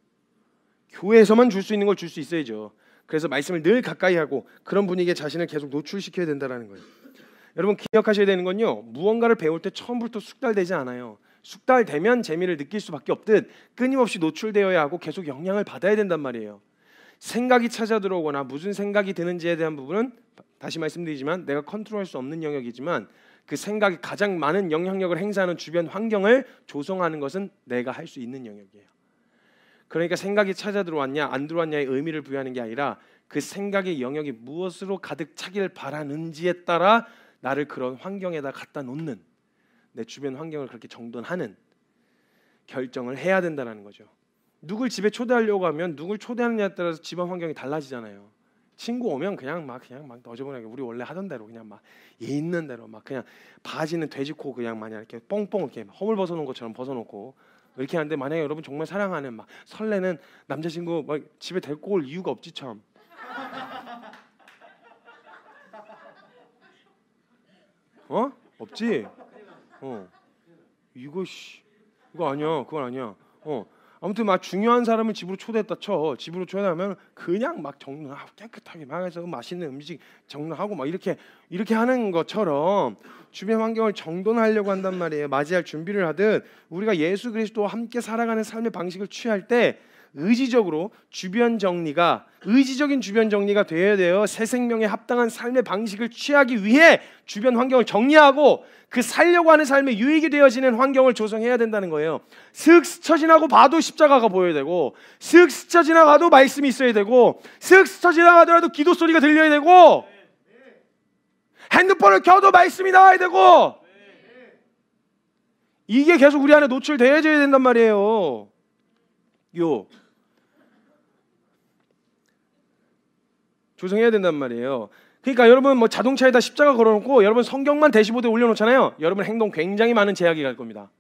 교회에서만 줄 수 있는 걸 줄 수 있어야죠. 그래서 말씀을 늘 가까이 하고 그런 분위기에 자신을 계속 노출시켜야 된다라는 거예요. 여러분 기억하셔야 되는 건요. 무언가를 배울 때 처음부터 숙달되지 않아요. 숙달되면 재미를 느낄 수밖에 없듯 끊임없이 노출되어야 하고 계속 영향을 받아야 된단 말이에요. 생각이 찾아 들어오거나 무슨 생각이 드는지에 대한 부분은 다시 말씀드리지만 내가 컨트롤할 수 없는 영역이지만 그 생각이 가장 많은 영향력을 행사하는 주변 환경을 조성하는 것은 내가 할 수 있는 영역이에요. 그러니까 생각이 찾아 들어왔냐 안 들어왔냐의 의미를 부여하는 게 아니라 그 생각의 영역이 무엇으로 가득 차기를 바라는지에 따라 나를 그런 환경에다 갖다 놓는 내 주변 환경을 그렇게 정돈하는 결정을 해야 된다는 거죠. 누굴 집에 초대하려고 하면 누굴 초대하느냐에 따라서 집안 환경이 달라지잖아요. 친구 오면 그냥 막 그냥 막 너저분하게 우리 원래 하던 대로 그냥 막 있는 대로 막 그냥 바지는 돼지코 그냥 마냥 이렇게 뻥뻥 이렇게 허물 벗어놓은 것처럼 벗어놓고 이렇게 하는데 만약에 여러분 정말 사랑하는 막 설레는 남자친구 막 집에 데리고 올 이유가 없지 참 어? 없지? 어. 이거 씨. 이거 아니야. 그건 아니야. 어. 아무튼 막 중요한 사람을 집으로 초대했다 쳐. 집으로 초대하면 그냥 막정리 깨끗하게 막 해서 맛있는 음식 정리하고 막 이렇게 이렇게 하는 것처럼 주변 환경을 정돈하려고 한단 말이에요. 맞이할 준비를 하듯 우리가 예수 그리스도와 함께 살아가는 삶의 방식을 취할 때 의지적으로 주변 정리가 의지적인 주변 정리가 되어야 되어 새 생명에 합당한 삶의 방식을 취하기 위해 주변 환경을 정리하고 그 살려고 하는 삶에 유익이 되어지는 환경을 조성해야 된다는 거예요. 슥 스쳐 지나고 봐도 십자가가 보여야 되고 슥 스쳐 지나가도 말씀이 있어야 되고 슥 스쳐 지나가더라도 기도 소리가 들려야 되고 핸드폰을 켜도 말씀이 나와야 되고 이게 계속 우리 안에 노출돼야 된단 말이에요. 요 조성해야 된단 말이에요. 그러니까 여러분 뭐 자동차에다 십자가 걸어놓고 여러분 성경만 대시보드에 올려놓잖아요. 여러분 행동 굉장히 많은 제약이 갈 겁니다.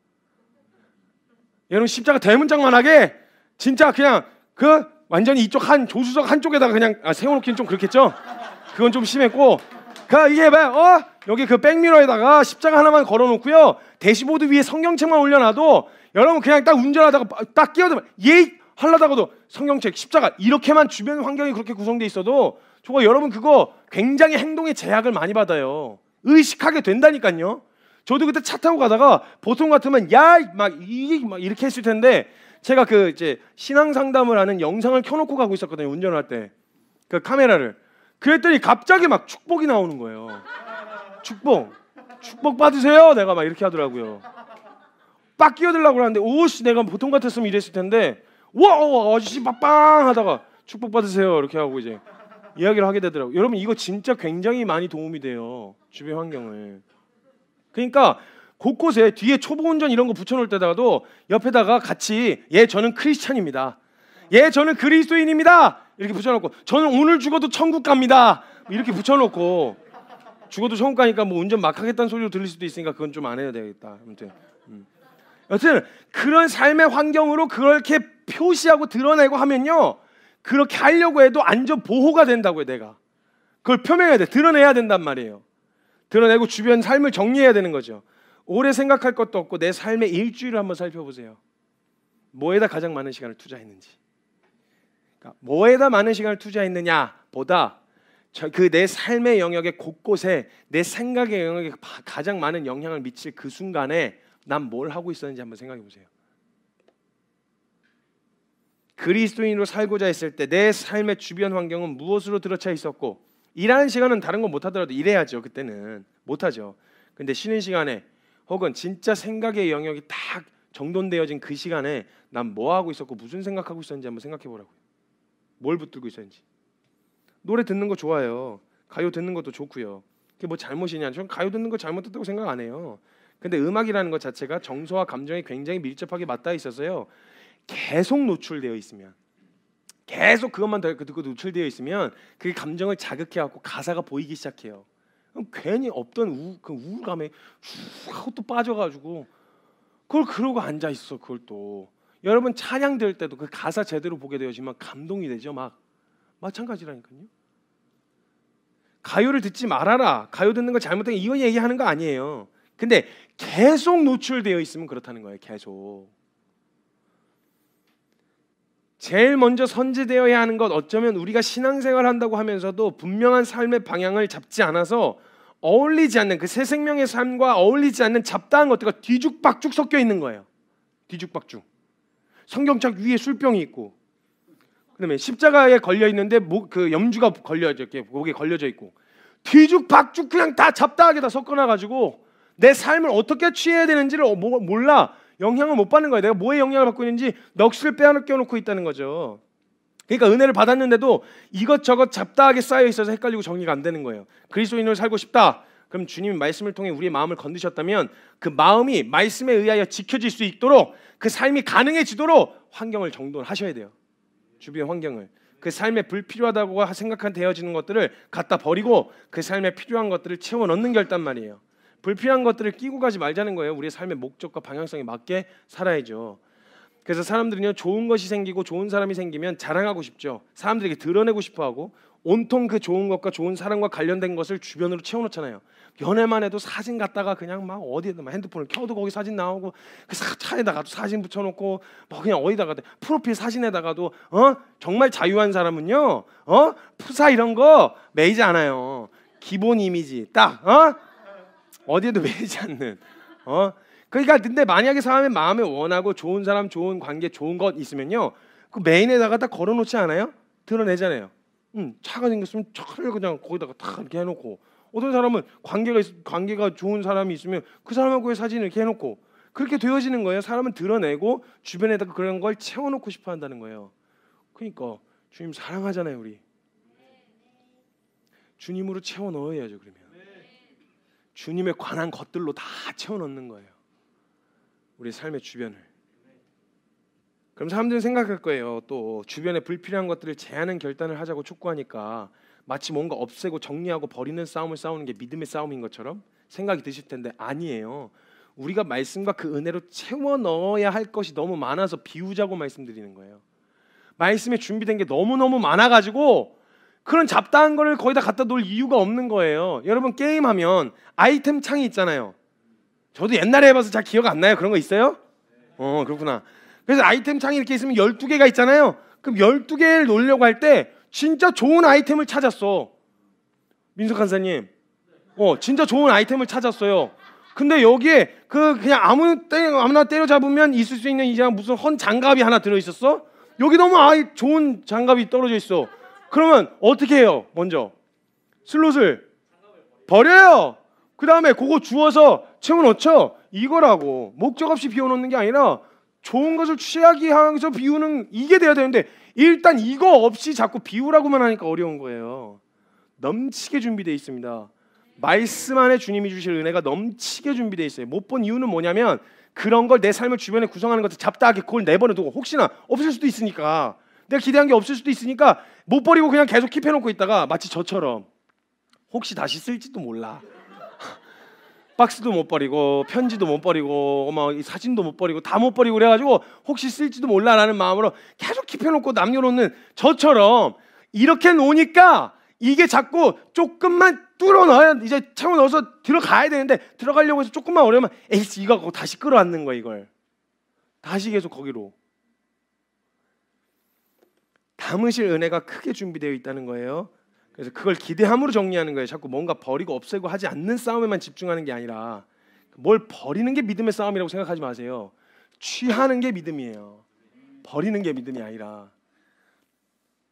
여러분 십자가 대문짝만하게 진짜 그냥 그 완전히 이쪽 한 조수석 한쪽에다가 그냥 아, 세워놓기는 좀 그렇겠죠. 그건 좀 심했고 그 이게 봐어 여기 그 백미러에다가 십자가 하나만 걸어놓고요 대시보드 위에 성경책만 올려놔도 여러분 그냥 딱 운전하다가 딱 끼어들면 예 할라다가도 성경책 십자가 이렇게만 주변 환경이 그렇게 구성돼 있어도 저거 여러분 그거 굉장히 행동에 제약을 많이 받아요. 의식하게 된다니까요. 저도 그때 차 타고 가다가 보통 같으면 야 막 이막 이렇게 했을 텐데 제가 그 이제 신앙 상담을 하는 영상을 켜놓고 가고 있었거든요 운전할 때 그 카메라를 그랬더니 갑자기 막 축복이 나오는 거예요 축복 축복 받으세요 내가 막 이렇게 하더라고요 빡 끼어들라고 하는데 오씨 내가 보통 같았으면 이랬을 텐데 와 아저씨 빡빵 하다가 축복 받으세요 이렇게 하고 이제 이야기를 하게 되더라고요. 여러분 이거 진짜 굉장히 많이 도움이 돼요. 주변 환경을. 그러니까 곳곳에 뒤에 초보 운전 이런 거 붙여놓을 때다가도 옆에다가 같이 예 저는 크리스찬입니다. 예 저는 그리스도인입니다. 이렇게 붙여놓고 저는 오늘 죽어도 천국 갑니다. 이렇게 붙여놓고 죽어도 천국 가니까 뭐 운전 막 하겠다는 소리로 들릴 수도 있으니까 그건 좀 안 해야 되겠다. 아무튼. 음. 여튼 그런 삶의 환경으로 그렇게 표시하고 드러내고 하면요. 그렇게 하려고 해도 안전 보호가 된다고요, 내가. 그걸 표명해야 돼. 드러내야 된단 말이에요. 드러내고 주변 삶을 정리해야 되는 거죠. 오래 생각할 것도 없고 내 삶의 일주일을 한번 살펴보세요. 뭐에다 가장 많은 시간을 투자했는지. 그러니까 뭐에다 많은 시간을 투자했느냐보다 그내 삶의 영역의 곳곳에 내 생각의 영역에 가장 많은 영향을 미칠 그 순간에 난 뭘 하고 있었는지 한번 생각해 보세요. 그리스도인으로 살고자 했을 때 내 삶의 주변 환경은 무엇으로 들어차 있었고 일하는 시간은 다른 건 못하더라도 일해야죠 그때는 못하죠 근데 쉬는 시간에 혹은 진짜 생각의 영역이 딱 정돈되어진 그 시간에 난 뭐 하고 있었고 무슨 생각하고 있었는지 한번 생각해 보라고요 뭘 붙들고 있었는지 노래 듣는 거 좋아요 가요 듣는 것도 좋고요 그게 뭐 잘못이냐 저는 가요 듣는 거 잘못했다고 생각 안 해요 근데 음악이라는 것 자체가 정서와 감정이 굉장히 밀접하게 맞닿아 있어서요 계속 노출되어 있으면 계속 그것만 듣고 노출되어 있으면 그 감정을 자극해 갖고 가사가 보이기 시작해요. 그럼 괜히 없던 우, 그 우울감에 하고 또 빠져가지고 그걸 그러고 앉아 있어 그걸 또 여러분 찬양 될 때도 그 가사 제대로 보게 되지만 감동이 되죠 막 마찬가지라니까요. 가요를 듣지 말아라. 가요 듣는 거 잘못된 이건 얘기하는 거 아니에요. 근데 계속 노출되어 있으면 그렇다는 거예요. 계속. 제일 먼저 선제되어야 하는 것 어쩌면 우리가 신앙생활 한다고 하면서도 분명한 삶의 방향을 잡지 않아서 어울리지 않는 그 새 생명의 삶과 어울리지 않는 잡다한 것들과 뒤죽박죽 섞여 있는 거예요. 뒤죽박죽. 성경책 위에 술병이 있고 그다음에 십자가에 걸려 있는데 목그 염주가 걸려 져 이렇게 목에 걸려져 있고 뒤죽박죽 그냥 다 잡다하게 다 섞어놔 가지고 내 삶을 어떻게 취해야 되는지를 몰라 영향을 못 받는 거예요. 내가 뭐에 영향을 받고 있는지 넋을 빼앗겨 놓고 있다는 거죠. 그러니까 은혜를 받았는데도 이것저것 잡다하게 쌓여 있어서 헷갈리고 정리가 안 되는 거예요. 그리스도인으로 살고 싶다. 그럼 주님이 말씀을 통해 우리의 마음을 건드셨다면 그 마음이 말씀에 의하여 지켜질 수 있도록 그 삶이 가능해지도록 환경을 정돈하셔야 돼요. 주변 환경을. 그 삶에 불필요하다고 생각한 되어지는 것들을 갖다 버리고 그 삶에 필요한 것들을 채워 넣는 결단 말이에요. 불필요한 것들을 끼고 가지 말자는 거예요. 우리의 삶의 목적과 방향성에 맞게 살아야죠. 그래서 사람들은요 좋은 것이 생기고 좋은 사람이 생기면 자랑하고 싶죠. 사람들에게 드러내고 싶어하고 온통 그 좋은 것과 좋은 사람과 관련된 것을 주변으로 채워놓잖아요. 연애만 해도 사진 갖다가 그냥 막어디에든막 핸드폰을 켜도 거기 사진 나오고 그 차에다가도 사진 붙여놓고 뭐 그냥 어디다가 프로필 사진에다가도 어 정말 자유한 사람은요 어 푸사 이런 거 매이지 않아요. 기본 이미지 딱어 어디에도 매이지 않는. 어? 그러니까 근데 만약에 사람의 마음에 원하고 좋은 사람, 좋은 관계, 좋은 것 있으면요. 그 메인에다가 딱 걸어놓지 않아요? 드러내잖아요. 음, 차가 생겼으면 차를 그냥 거기다가 딱 이렇게 해놓고 어떤 사람은 관계가 있, 관계가 좋은 사람이 있으면 그 사람하고의 사진을 이렇게 해놓고 그렇게 되어지는 거예요. 사람은 드러내고 주변에다가 그런 걸 채워놓고 싶어 한다는 거예요. 그러니까 주님 사랑하잖아요, 우리. 주님으로 채워 넣어야죠, 그러면. 주님에 관한 것들로 다 채워넣는 거예요. 우리 삶의 주변을. 그럼 사람들은 생각할 거예요. 또 주변에 불필요한 것들을 제하는 결단을 하자고 촉구하니까 마치 뭔가 없애고 정리하고 버리는 싸움을 싸우는 게 믿음의 싸움인 것처럼 생각이 드실 텐데 아니에요. 우리가 말씀과 그 은혜로 채워 넣어야 할 것이 너무 많아서 비우자고 말씀드리는 거예요. 말씀에 준비된 게 너무너무 많아 가지고 그런 잡다한 거를 거의 다 갖다 놓을 이유가 없는 거예요. 여러분 게임하면 아이템 창이 있잖아요. 저도 옛날에 해봐서 잘 기억 안 나요. 그런 거 있어요? 어 그렇구나. 그래서 아이템 창이 이렇게 있으면 12개가 있잖아요. 그럼 12개를 놓으려고 할 때 진짜 좋은 아이템을 찾았어. 민석 한사님. 어, 진짜 좋은 아이템을 찾았어요. 근데 여기에 그 그냥 아무 때 아무나 때려잡으면 있을 수 있는 이제 무슨 헌 장갑이 하나 들어 있었어. 여기 너무 아이 좋은 장갑이 떨어져 있어. 그러면 어떻게 해요? 먼저 슬롯을 버려요. 그 다음에 그거 주워서 채워놓죠 이거라고 목적 없이 비워놓는 게 아니라 좋은 것을 취하기 위해서 비우는 이게 돼야 되는데 일단 이거 없이 자꾸 비우라고만 하니까 어려운 거예요. 넘치게 준비되어 있습니다. 말씀 안에 주님이 주실 은혜가 넘치게 준비되어 있어요. 못 본 이유는 뭐냐면 그런 걸 내 삶을 주변에 구성하는 것들 잡다하게 그걸 내버려두고 혹시나 없을 수도 있으니까 내가 기대한 게 없을 수도 있으니까 못 버리고 그냥 계속 킵해놓고 있다가 마치 저처럼 혹시 다시 쓸지도 몰라. 박스도 못 버리고 편지도 못 버리고 어 사진도 못 버리고 다 못 버리고 그래가지고 혹시 쓸지도 몰라라는 마음으로 계속 킵해놓고 남겨놓는 저처럼 이렇게 놓으니까 이게 자꾸 조금만 뚫어 넣어야 이제 채워 넣어서 들어가야 되는데 들어가려고 해서 조금만 어려면 에이씨 이거 하고 다시 끌어안는 거야 이걸 다시 계속 거기로 담으실 은혜가 크게 준비되어 있다는 거예요. 그래서 그걸 기대함으로 정리하는 거예요. 자꾸 뭔가 버리고 없애고 하지 않는 싸움에만 집중하는 게 아니라 뭘 버리는 게 믿음의 싸움이라고 생각하지 마세요. 취하는 게 믿음이에요. 버리는 게 믿음이 아니라.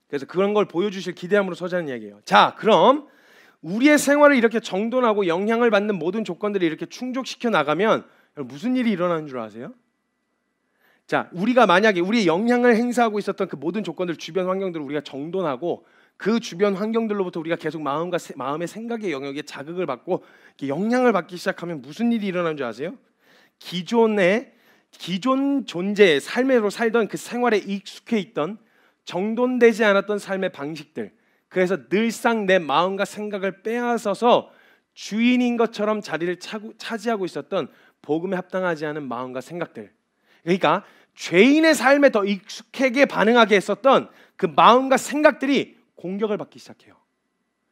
그래서 그런 걸 보여주실 기대함으로 서자는 이야기예요. 자, 그럼 우리의 생활을 이렇게 정돈하고 영향을 받는 모든 조건들을 이렇게 충족시켜 나가면 무슨 일이 일어나는 줄 아세요? 자, 우리가 만약에 우리의 영향을 행사하고 있었던 그 모든 조건들 주변 환경들을 우리가 정돈하고 그 주변 환경들로부터 우리가 계속 마음과 세, 마음의 생각의 영역에 자극을 받고 영향을 받기 시작하면 무슨 일이 일어나는 줄 아세요? 기존의 기존 존재의 삶으로 살던 그 생활에 익숙해 있던 정돈되지 않았던 삶의 방식들 그래서 늘상 내 마음과 생각을 빼앗아서 주인인 것처럼 자리를 차고, 차지하고 있었던 복음에 합당하지 않은 마음과 생각들 그러니까 죄인의 삶에 더 익숙하게 반응하게 했었던 그 마음과 생각들이 공격을 받기 시작해요.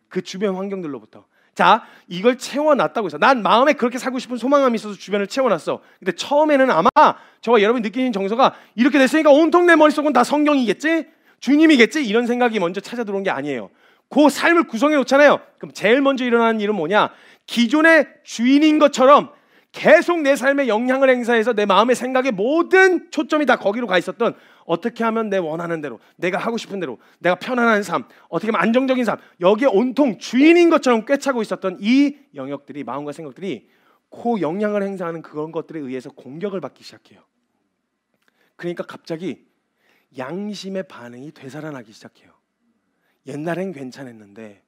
그 주변 환경들로부터. 자, 이걸 채워놨다고 해서 난 마음에 그렇게 살고 싶은 소망함이 있어서 주변을 채워놨어. 근데 처음에는 아마 저와 여러분이 느끼는 정서가 이렇게 됐으니까 온통 내 머릿속은 다 성경이겠지? 주님이겠지? 이런 생각이 먼저 찾아 들어온 게 아니에요. 그 삶을 구성해 놓잖아요. 그럼 제일 먼저 일어나는 일은 뭐냐? 기존의 주인인 것처럼 계속 내 삶에 영향을 행사해서 내 마음의 생각의 모든 초점이 다 거기로 가 있었던 어떻게 하면 내 원하는 대로, 내가 하고 싶은 대로, 내가 편안한 삶, 어떻게 하면 안정적인 삶, 여기에 온통 주인인 것처럼 꿰차고 있었던 이 영역들이 마음과 생각들이 코 영향을 행사하는 그런 것들에 의해서 공격을 받기 시작해요. 그러니까 갑자기 양심의 반응이 되살아나기 시작해요. 옛날엔 괜찮았는데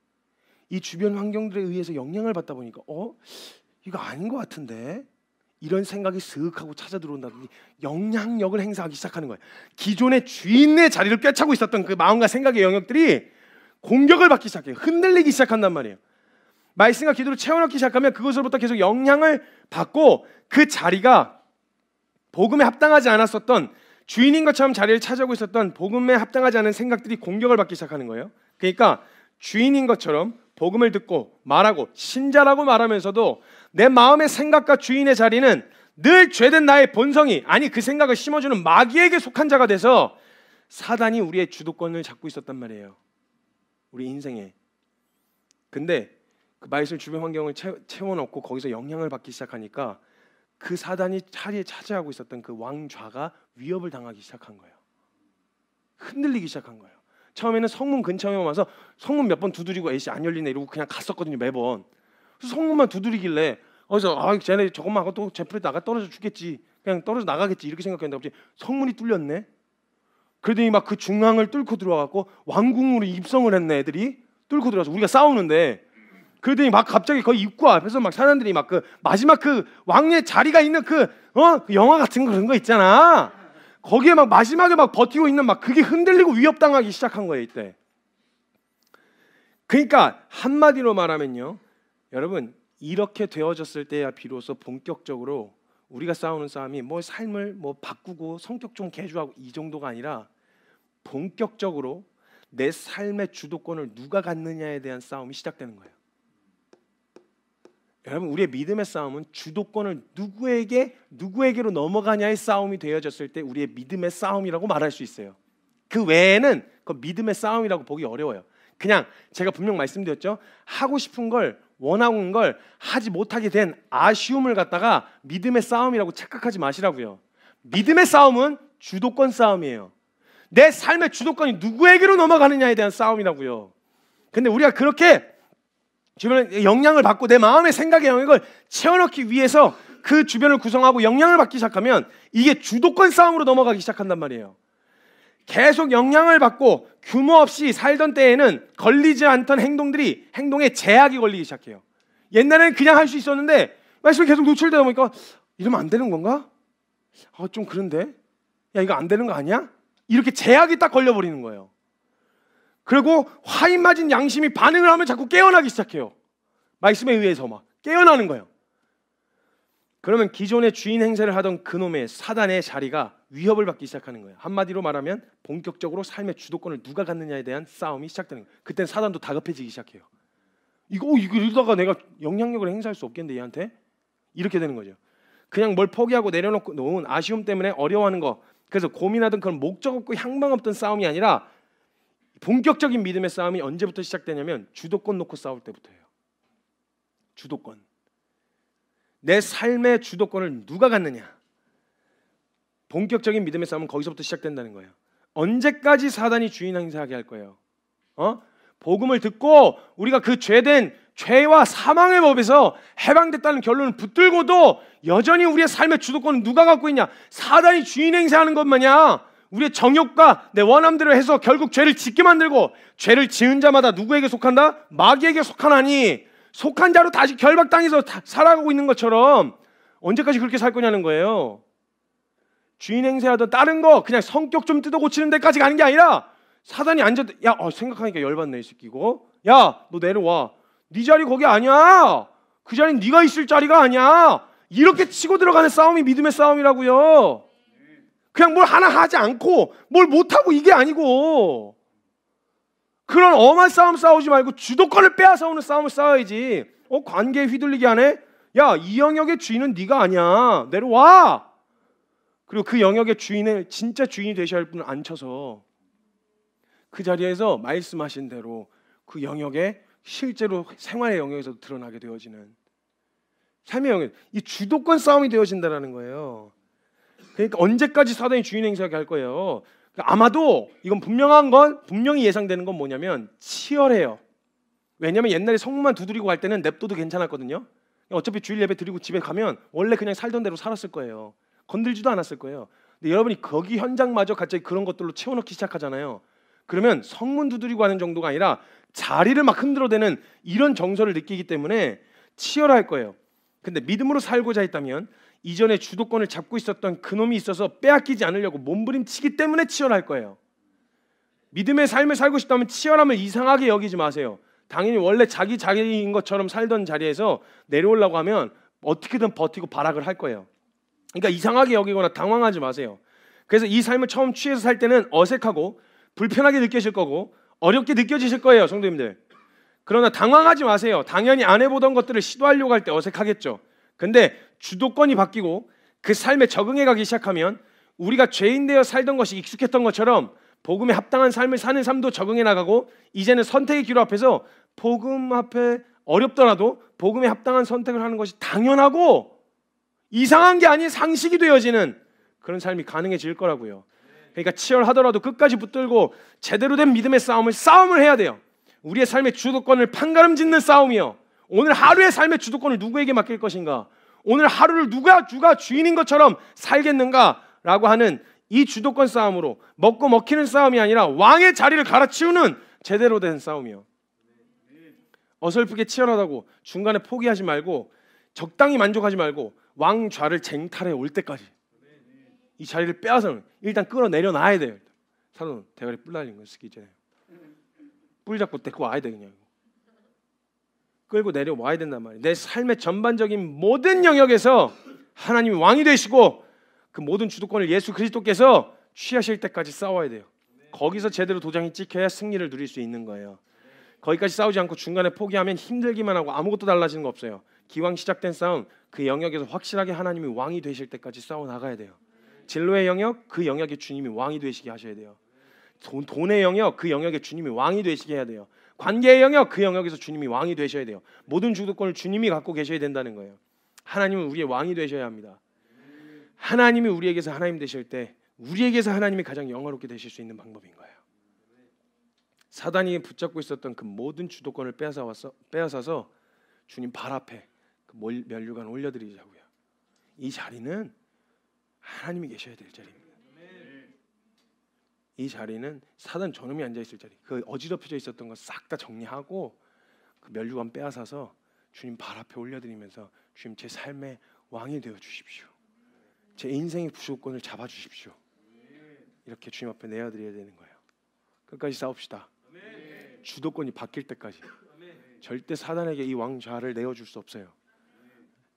이 주변 환경들에 의해서 영향을 받다 보니까 어 이거 아닌 것 같은데 이런 생각이 슥 하고 찾아 들어온다든지 영향력을 행사하기 시작하는 거예요. 기존의 주인의 자리를 꿰차고 있었던 그 마음과 생각의 영역들이 공격을 받기 시작해요. 흔들리기 시작한단 말이에요. 말씀과 기도를 채워넣기 시작하면 그것으로부터 계속 영향을 받고 그 자리가 복음에 합당하지 않았었던 주인인 것처럼 자리를 차지하고 있었던 복음에 합당하지 않은 생각들이 공격을 받기 시작하는 거예요. 그러니까 주인인 것처럼 복음을 듣고 말하고 신자라고 말하면서도 내 마음의 생각과 주인의 자리는 늘 죄된 나의 본성이 아니 그 생각을 심어주는 마귀에게 속한 자가 돼서 사단이 우리의 주도권을 잡고 있었단 말이에요. 우리 인생에. 근데 그 마이슬 주변 환경을 채워, 넣고 거기서 영향을 받기 시작하니까 그 사단이 자리에 차지하고 있었던 그 왕좌가 위협을 당하기 시작한 거예요. 흔들리기 시작한 거예요. 처음에는 성문 근처에 와서 성문 몇 번 두드리고 에이씨 안 열리네 이러고 그냥 갔었거든요 매번. 성문만 두드리길래 어디서 아 쟤네 저것만 하고 또 제프리 나가 떨어져 죽겠지 그냥 떨어져 나가겠지 이렇게 생각했는데 갑자기 성문이 뚫렸네 그러더니 막 그 중앙을 뚫고 들어와갖고 왕궁으로 입성을 했네 애들이 뚫고 들어와서 우리가 싸우는데 그러더니 막 갑자기 거의 입구 앞에서 막 사람들이 막 그 마지막 그 왕의 자리가 있는 그어 그 영화 같은 그런 거 있잖아 거기에 막 마지막에 막 버티고 있는 막 그게 흔들리고 위협당하기 시작한 거예요 이때 그러니까 한마디로 말하면요 여러분 이렇게 되어졌을 때야 비로소 본격적으로 우리가 싸우는 싸움이 뭐 삶을 뭐 바꾸고 성격 좀 개조하고 이 정도가 아니라 본격적으로 내 삶의 주도권을 누가 갖느냐에 대한 싸움이 시작되는 거예요. 여러분 우리의 믿음의 싸움은 주도권을 누구에게 누구에게로 넘어가냐의 싸움이 되어졌을 때 우리의 믿음의 싸움이라고 말할 수 있어요. 그 외에는 그 믿음의 싸움이라고 보기 어려워요. 그냥 제가 분명 말씀드렸죠. 하고 싶은 걸 원하는 걸 하지 못하게 된 아쉬움을 갖다가 믿음의 싸움이라고 착각하지 마시라고요. 믿음의 싸움은 주도권 싸움이에요. 내 삶의 주도권이 누구에게로 넘어가느냐에 대한 싸움이라고요. 근데 우리가 그렇게 주변에 영향을 받고 내 마음의 생각의 영향을 채워넣기 위해서 그 주변을 구성하고 영향을 받기 시작하면 이게 주도권 싸움으로 넘어가기 시작한단 말이에요. 계속 영향을 받고 규모 없이 살던 때에는 걸리지 않던 행동들이 행동에 제약이 걸리기 시작해요. 옛날에는 그냥 할 수 있었는데 말씀이 계속 노출되다 보니까 이러면 안 되는 건가? 아, 좀 그런데? 야, 이거 안 되는 거 아니야? 이렇게 제약이 딱 걸려버리는 거예요. 그리고 화인 맞은 양심이 반응을 하면 자꾸 깨어나기 시작해요. 말씀에 의해서 막 깨어나는 거예요. 그러면 기존의 주인 행세를 하던 그놈의 사단의 자리가 위협을 받기 시작하는 거예요. 한마디로 말하면 본격적으로 삶의 주도권을 누가 갖느냐에 대한 싸움이 시작되는 거예요. 그땐 사단도 다급해지기 시작해요. 이거 어, 이거 이러다가 내가 영향력을 행사할 수 없겠는데 얘한테 이렇게 되는 거죠. 그냥 뭘 포기하고 내려놓고 놓은 아쉬움 때문에 어려워하는 거. 그래서 고민하던 그런 목적 없고 향방 없던 싸움이 아니라 본격적인 믿음의 싸움이 언제부터 시작되냐면 주도권 놓고 싸울 때부터예요. 주도권. 내 삶의 주도권을 누가 갖느냐? 본격적인 믿음의 싸움은 거기서부터 시작된다는 거예요. 언제까지 사단이 주인 행사하게 할 거예요? 어? 복음을 듣고 우리가 그 죄된 죄와 사망의 법에서 해방됐다는 결론을 붙들고도 여전히 우리의 삶의 주도권은 누가 갖고 있냐? 사단이 주인 행사하는 것 마냥 우리의 정욕과 내 원함대로 해서 결국 죄를 짓게 만들고 죄를 지은 자마다 누구에게 속한다? 마귀에게 속하나니 속한 자로 다시 결박당해서 살아가고 있는 것처럼 언제까지 그렇게 살 거냐는 거예요. 주인 행세하던 다른 거 그냥 성격 좀 뜯어 고치는 데까지 가는 게 아니라 사단이 앉아 야 어, 생각하니까 열받네 이 새끼고 야 너 내려와 네 자리 거기 아니야 그 자리 네가 있을 자리가 아니야 이렇게 치고 들어가는 싸움이 믿음의 싸움이라고요 그냥 뭘 하나 하지 않고 뭘 못하고 이게 아니고 그런 엄한 싸움 싸우지 말고 주도권을 빼앗아 오는 싸움을 싸워야지. 어 관계에 휘둘리게 하네. 야이 영역의 주인은 네가 아니야. 내려와. 그리고 그 영역의 주인의 진짜 주인이 되셔야 할 분을 앉혀서 그 자리에서 말씀하신 대로 그 영역에 실제로 생활의 영역에서 드러나게 되어지는 삶의 영역 이 주도권 싸움이 되어진다라는 거예요. 그러니까 언제까지 사단이 주인 행사하게 할 거예요. 그러니까 아마도 이건 분명한 건 분명히 예상되는 건 뭐냐면 치열해요. 왜냐면 옛날에 성문만 두드리고 갈 때는 냅둬도 괜찮았거든요. 어차피 주일 예배 드리고 집에 가면 원래 그냥 살던 대로 살았을 거예요. 건들지도 않았을 거예요. 근데 여러분이 거기 현장마저 갑자기 그런 것들로 채워넣기 시작하잖아요. 그러면 성문 두드리고 하는 정도가 아니라 자리를 막 흔들어대는 이런 정서를 느끼기 때문에 치열할 거예요. 근데 믿음으로 살고자 했다면 이전에 주도권을 잡고 있었던 그놈이 있어서 빼앗기지 않으려고 몸부림치기 때문에 치열할 거예요. 믿음의 삶을 살고 싶다면 치열함을 이상하게 여기지 마세요. 당연히 원래 자기 자기인 것처럼 살던 자리에서 내려오려고 하면 어떻게든 버티고 발악을 할 거예요. 그러니까 이상하게 여기거나 당황하지 마세요. 그래서 이 삶을 처음 취해서 살 때는 어색하고 불편하게 느껴질 거고 어렵게 느껴지실 거예요, 성도님들. 그러나 당황하지 마세요. 당연히 안 해보던 것들을 시도하려고 할 때 어색하겠죠. 근데 주도권이 바뀌고 그 삶에 적응해 가기 시작하면 우리가 죄인 되어 살던 것이 익숙했던 것처럼 복음에 합당한 삶을 사는 삶도 적응해 나가고 이제는 선택의 기로 앞에서 복음 앞에 어렵더라도 복음에 합당한 선택을 하는 것이 당연하고 이상한 게 아닌 상식이 되어지는 그런 삶이 가능해질 거라고요. 그러니까 치열하더라도 끝까지 붙들고 제대로 된 믿음의 싸움을 싸움을 해야 돼요. 우리의 삶의 주도권을 판가름 짓는 싸움이요. 오늘 하루의 삶의 주도권을 누구에게 맡길 것인가? 오늘 하루를 누가 주가 주인인 것처럼 살겠는가라고 하는 이 주도권 싸움으로 먹고 먹히는 싸움이 아니라 왕의 자리를 갈아치우는 제대로 된 싸움이요. 어설프게 치열하다고 중간에 포기하지 말고 적당히 만족하지 말고 왕좌를 쟁탈해 올 때까지 이 자리를 빼앗아 일단 끌어 내려놔야 돼요. 사람 대가리 뿔 날린 거 쓰기 전에 뿔 잡고 데리고 와야 돼 그냥. 끌고 내려와야 된단 말이에요. 내 삶의 전반적인 모든 영역에서 하나님이 왕이 되시고 그 모든 주도권을 예수 그리스도께서 취하실 때까지 싸워야 돼요. 거기서 제대로 도장이 찍혀야 승리를 누릴 수 있는 거예요. 거기까지 싸우지 않고 중간에 포기하면 힘들기만 하고 아무것도 달라지는 거 없어요. 기왕 시작된 싸움 그 영역에서 확실하게 하나님이 왕이 되실 때까지 싸워 나가야 돼요. 진로의 영역 그 영역에 주님이 왕이 되시게 하셔야 돼요. 돈, 돈의 영역 그 영역에 주님이 왕이 되시게 해야 돼요. 관계의 영역 그 영역에서 주님이 왕이 되셔야 돼요. 모든 주도권을 주님이 갖고 계셔야 된다는 거예요. 하나님은 우리의 왕이 되셔야 합니다. 하나님이 우리에게서 하나님 되실 때 우리에게서 하나님이 가장 영화롭게 되실 수 있는 방법인 거예요. 사단이 붙잡고 있었던 그 모든 주도권을 빼앗아 와서 빼앗아서 주님 발 앞에 그 멸류관 올려드리자고요. 이 자리는 하나님이 계셔야 될 자리입니다. 이 자리는 사단 전음이 앉아 있을 자리. 그 어지럽혀져 있었던 거 싹 다 정리하고 그 면류관 빼앗아서 주님 발 앞에 올려드리면서 주님 제 삶의 왕이 되어 주십시오. 제 인생의 부속권을 잡아 주십시오. 이렇게 주님 앞에 내어드려야 되는 거예요. 끝까지 싸웁시다. 주도권이 바뀔 때까지. 절대 사단에게 이 왕좌를 내어줄 수 없어요.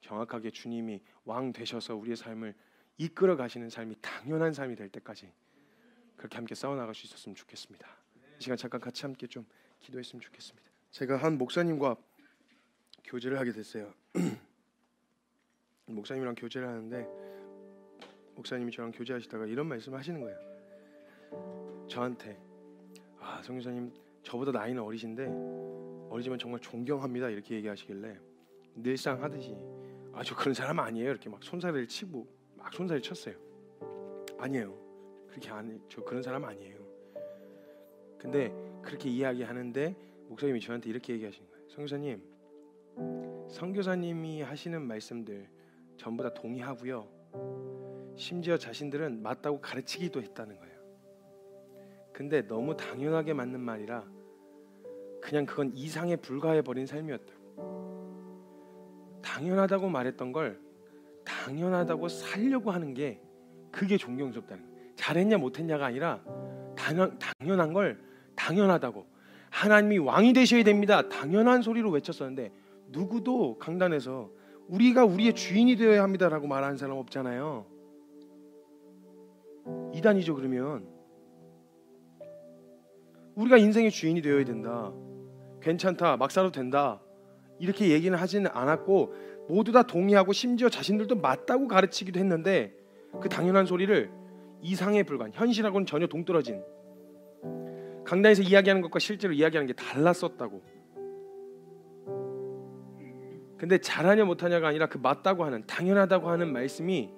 정확하게 주님이 왕 되셔서 우리의 삶을 이끌어 가시는 삶이 당연한 삶이 될 때까지 그렇게 함께 싸워나갈 수 있었으면 좋겠습니다. 이 시간 잠깐 같이 함께 좀 기도했으면 좋겠습니다. 제가 한 목사님과 교제를 하게 됐어요. 목사님이랑 교제를 하는데 목사님이 저랑 교제하시다가 이런 말씀을 하시는 거예요. 저한테 아 성교사님 저보다 나이는 어리신데 어리지만 정말 존경합니다 이렇게 얘기하시길래 늘상 하듯이 아 저 그런 사람 아니에요 이렇게 막 손사래를 치고 막 손사래 쳤어요. 아니에요. 그렇게 아니 저 그런 사람 아니에요. 근데 그렇게 이야기하는데 목사님이 저한테 이렇게 얘기하신 거예요. 성교사님, 성교사님이 하시는 말씀들 전부 다 동의하고요. 심지어 자신들은 맞다고 가르치기도 했다는 거예요. 근데 너무 당연하게 맞는 말이라 그냥 그건 이상에 불과해 버린 삶이었다고. 당연하다고 말했던 걸 당연하다고 살려고 하는 게 그게 존경스럽다는 거예요. 잘했냐 못했냐가 아니라 당연, 당연한 걸 당연하다고 하나님이 왕이 되셔야 됩니다. 당연한 소리로 외쳤었는데 누구도 강단에서 우리가 우리의 주인이 되어야 합니다라고 말하는 사람 없잖아요. 이단이죠 그러면 우리가 인생의 주인이 되어야 된다. 괜찮다. 막사도 된다. 이렇게 얘기는 하지는 않았고 모두 다 동의하고 심지어 자신들도 맞다고 가르치기도 했는데 그 당연한 소리를 이상에 불과한 현실하고는 전혀 동떨어진 강단에서 이야기하는 것과 실제로 이야기하는 게 달랐었다고. 근데 잘하냐 못하냐가 아니라 그 맞다고 하는 당연하다고 하는 말씀이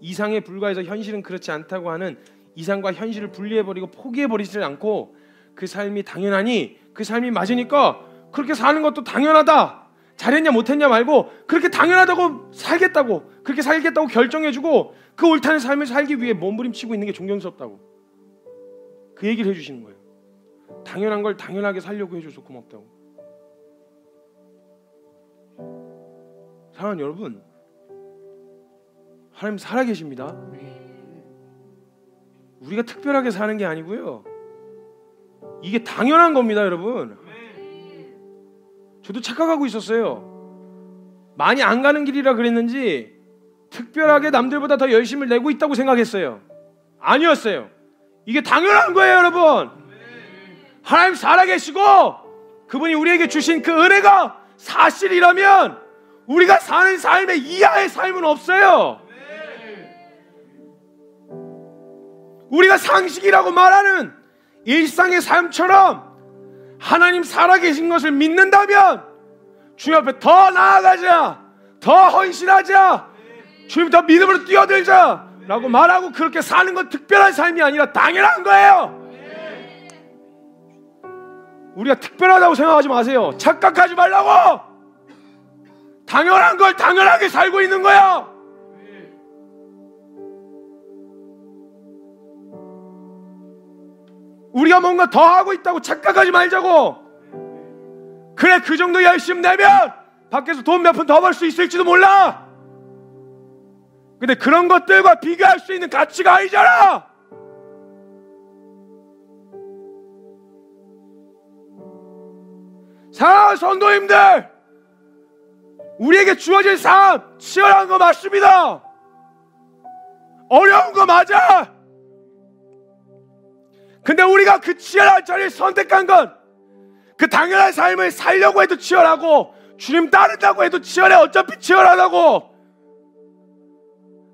이상에 불과해서 현실은 그렇지 않다고 하는 이상과 현실을 분리해 버리고 포기해 버리지를 않고 그 삶이 당연하니 그 삶이 맞으니까 그렇게 사는 것도 당연하다. 잘했냐 못했냐 말고 그렇게 당연하다고 살겠다고 그렇게 살겠다고 결정해주고 그 옳다는 삶을 살기 위해 몸부림치고 있는 게 존경스럽다고 그 얘기를 해주시는 거예요. 당연한 걸 당연하게 살려고 해줘서 고맙다고. 사랑하는 여러분, 하나님 살아계십니다. 우리가 특별하게 사는 게 아니고요. 이게 당연한 겁니다, 여러분. 저도 착각하고 있었어요. 많이 안 가는 길이라 그랬는지 특별하게 남들보다 더 열심을 내고 있다고 생각했어요. 아니었어요. 이게 당연한 거예요, 여러분. 하나님 살아계시고 그분이 우리에게 주신 그 은혜가 사실이라면 우리가 사는 삶의 이하의 삶은 없어요. 우리가 상식이라고 말하는 일상의 삶처럼 하나님 살아계신 것을 믿는다면 주님 앞에 더 나아가자 더 헌신하자 주님 더 믿음으로 뛰어들자 라고 말하고 그렇게 사는 건 특별한 삶이 아니라 당연한 거예요 우리가 특별하다고 생각하지 마세요 착각하지 말라고 당연한 걸 당연하게 살고 있는 거야 우리가 뭔가 더 하고 있다고 착각하지 말자고. 그래, 그 정도 열심 히 내면 밖에서 돈 몇 푼 더 벌 수 있을지도 몰라. 근데 그런 것들과 비교할 수 있는 가치가 아니잖아. 사랑하는 성도님들, 우리에게 주어진 삶 치열한 거 맞습니다. 어려운 거 맞아. 근데 우리가 그 치열한 자리를 선택한 건 그 당연한 삶을 살려고 해도 치열하고 주님 따른다고 해도 치열해 어차피 치열하다고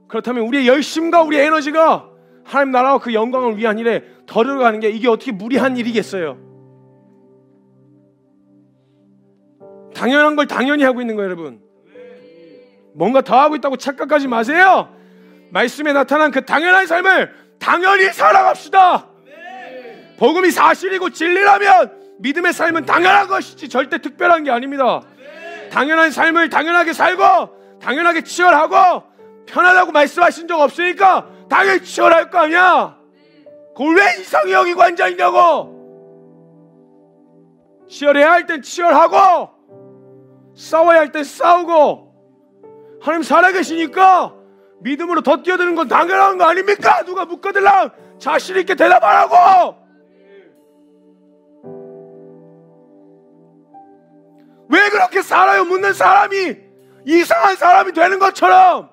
그렇다면 우리의 열심과 우리의 에너지가 하나님 나라와 그 영광을 위한 일에 더 들어가는 게 이게 어떻게 무리한 일이겠어요? 당연한 걸 당연히 하고 있는 거예요, 여러분. 뭔가 더 하고 있다고 착각하지 마세요. 말씀에 나타난 그 당연한 삶을 당연히 살아갑시다. 복음이 사실이고 진리라면 믿음의 삶은 당연한 것이지 절대 특별한 게 아닙니다. 당연한 삶을 당연하게 살고 당연하게 치열하고 편하다고 말씀하신 적 없으니까 당연히 치열할 거 아니야. 그걸 왜 이상이 여기고 앉아냐고 치열해야 할 땐 치열하고 싸워야 할 땐 싸우고 하나님 살아계시니까 믿음으로 더 뛰어드는 건 당연한 거 아닙니까? 누가 묶어들랑 자신 있게 대답하라고. 왜 그렇게 살아요? 묻는 사람이 이상한 사람이 되는 것처럼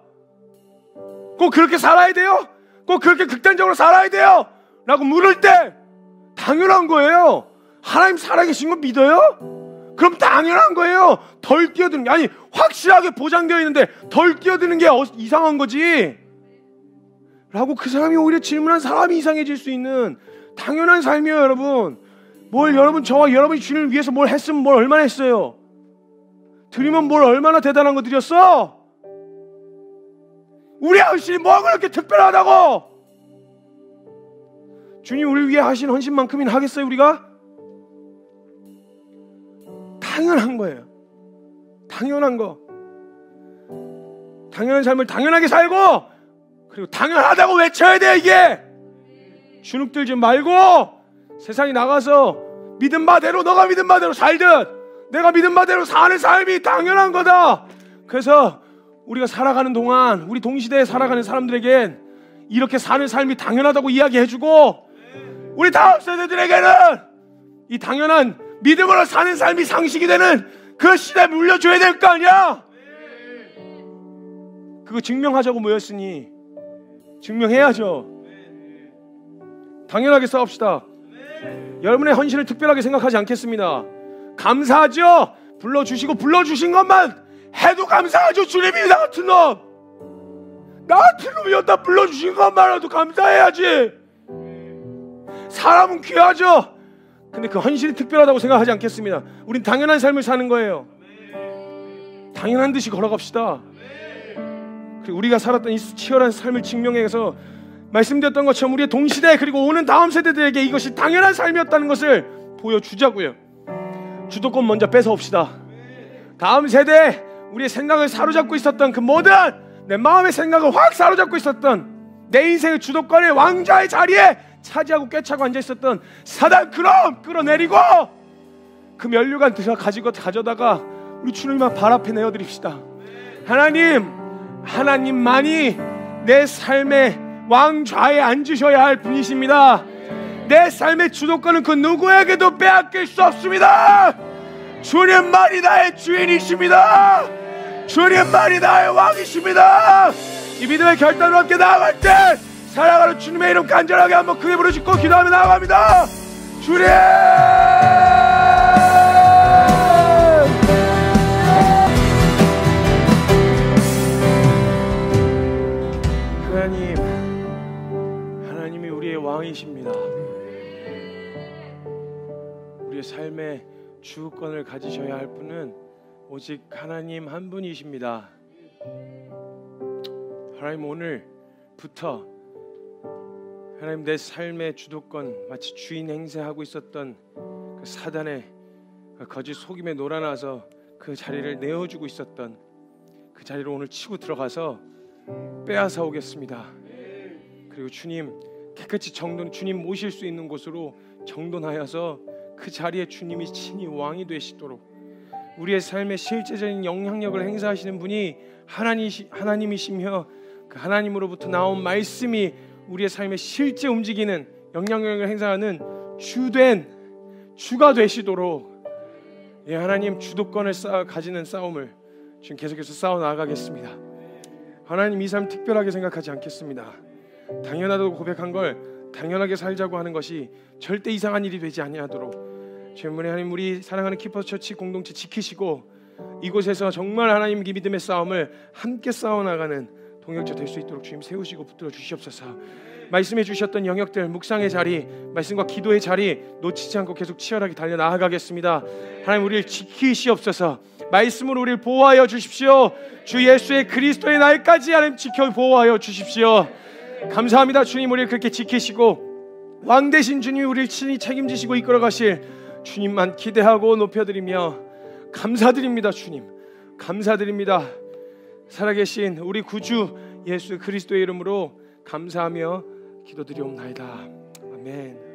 꼭 그렇게 살아야 돼요? 꼭 그렇게 극단적으로 살아야 돼요? 라고 물을 때 당연한 거예요. 하나님 살아계신 거 믿어요? 그럼 당연한 거예요. 덜 뛰어드는 게 아니 확실하게 보장되어 있는데 덜 뛰어드는 게 어, 이상한 거지. 라고 그 사람이 오히려 질문한 사람이 이상해질 수 있는 당연한 삶이에요, 여러분. 뭘 여러분 저와 여러분이 주님을 위해서 뭘 했으면 뭘 얼마나 했어요. 드리면 뭘 얼마나 대단한 거 드렸어? 우리 헌신이 뭐 그렇게 특별하다고? 주님 우리 위해 하신 헌신만큼인 하겠어요 우리가? 당연한 거예요. 당연한 거. 당연한 삶을 당연하게 살고 그리고 당연하다고 외쳐야 돼 이게. 주눅들지 말고 세상에 나가서 믿음 바대로 너가 믿음 바대로 살듯 내가 믿음 바대로 사는 삶이 당연한 거다. 그래서 우리가 살아가는 동안 우리 동시대에 살아가는 사람들에겐 이렇게 사는 삶이 당연하다고 이야기해주고 우리 다음 세대들에게는 이 당연한 믿음으로 사는 삶이 상식이 되는 그 시대 에 물려줘야 될 거 아니야? 그거 증명하자고 모였으니 증명해야죠. 당연하게 싸웁시다. 여러분의 헌신을 특별하게 생각하지 않겠습니다. 감사하죠. 불러주시고 불러주신 것만 해도 감사하죠. 주님이 나 같은 놈. 나 같은 놈이었다 불러주신 것만라도 감사해야지. 사람은 귀하죠. 근데 그 헌신이 특별하다고 생각하지 않겠습니다. 우린 당연한 삶을 사는 거예요. 당연한 듯이 걸어갑시다. 그리고 우리가 살았던 이 치열한 삶을 증명해서 말씀드렸던 것처럼 우리의 동시대 그리고 오는 다음 세대들에게 이것이 당연한 삶이었다는 것을 보여주자고요. 주도권 먼저 뺏어옵시다. 다음 세대 우리의 생각을 사로잡고 있었던 그 모든 내 마음의 생각을 확 사로잡고 있었던 내 인생의 주도권의 왕자의 자리에 차지하고 꿰차고 앉아 있었던 사단 그럼 끌어내리고 그 면류관 들어 가지고 가져다가 우리 주님만 발 앞에 내어드립시다. 하나님, 하나님만이 내 삶의 왕좌에 앉으셔야 할 분이십니다. 내 삶의 주도권은 그 누구에게도 빼앗길 수 없습니다. 주님만이 나의 주인이십니다. 주님만이 나의 왕이십니다. 이 믿음의 결단으로 함께 나아갈 때 사랑하는 주님의 이름 간절하게 한번 크게 그 부르짖고 기도하며 나아갑니다. 주님! 하나님, 하나님이 우리의 왕이십니다. 우리 삶의 주권을 가지셔야 할 분은 오직 하나님 한 분이십니다. 하나님 오늘부터 하나님 내 삶의 주도권 마치 주인 행세하고 있었던 그 사단의 그 거짓 속임에 놀아나서 그 자리를 내어주고 있었던 그 자리를 오늘 치고 들어가서 빼앗아 오겠습니다. 그리고 주님 깨끗이 정돈 주님 모실 수 있는 곳으로 정돈하여서 그 자리에 주님이 친히 왕이 되시도록 우리의 삶에 실제적인 영향력을 행사하시는 분이 하나님이 하나님이시며 그 하나님으로부터 나온 말씀이 우리의 삶에 실제 움직이는 영향력을 행사하는 주된 주가 되시도록 예 하나님 주도권을 쌓아 가지는 싸움을 지금 계속해서 싸워 나가겠습니다. 하나님 이삶 특별하게 생각하지 않겠습니다. 당연하다고 고백한 걸 당연하게 살자고 하는 것이 절대 이상한 일이 되지 아니하도록 주님의 하나님 우리 사랑하는 키퍼 처치 공동체 지키시고 이곳에서 정말 하나님 기 믿음의 싸움을 함께 싸워나가는 동역자 될 수 있도록 주님 세우시고 붙들어 주시옵소서. 말씀해 주셨던 영역들 묵상의 자리, 말씀과 기도의 자리 놓치지 않고 계속 치열하게 달려 나아가겠습니다. 하나님 우리를 지키시옵소서. 말씀으로 우리를 보호하여 주십시오. 주 예수의 그리스도의 날까지 하나님 지켜 보호하여 주십시오. 감사합니다. 주님 우리를 그렇게 지키시고 왕 대신 주님 우리를 친히 책임지시고 이끌어 가실 주님만 기대하고 높여드리며 감사드립니다, 주님. 감사드립니다. 살아계신 우리 구주 예수 그리스도의 이름으로 감사하며 기도드리옵나이다. 아멘.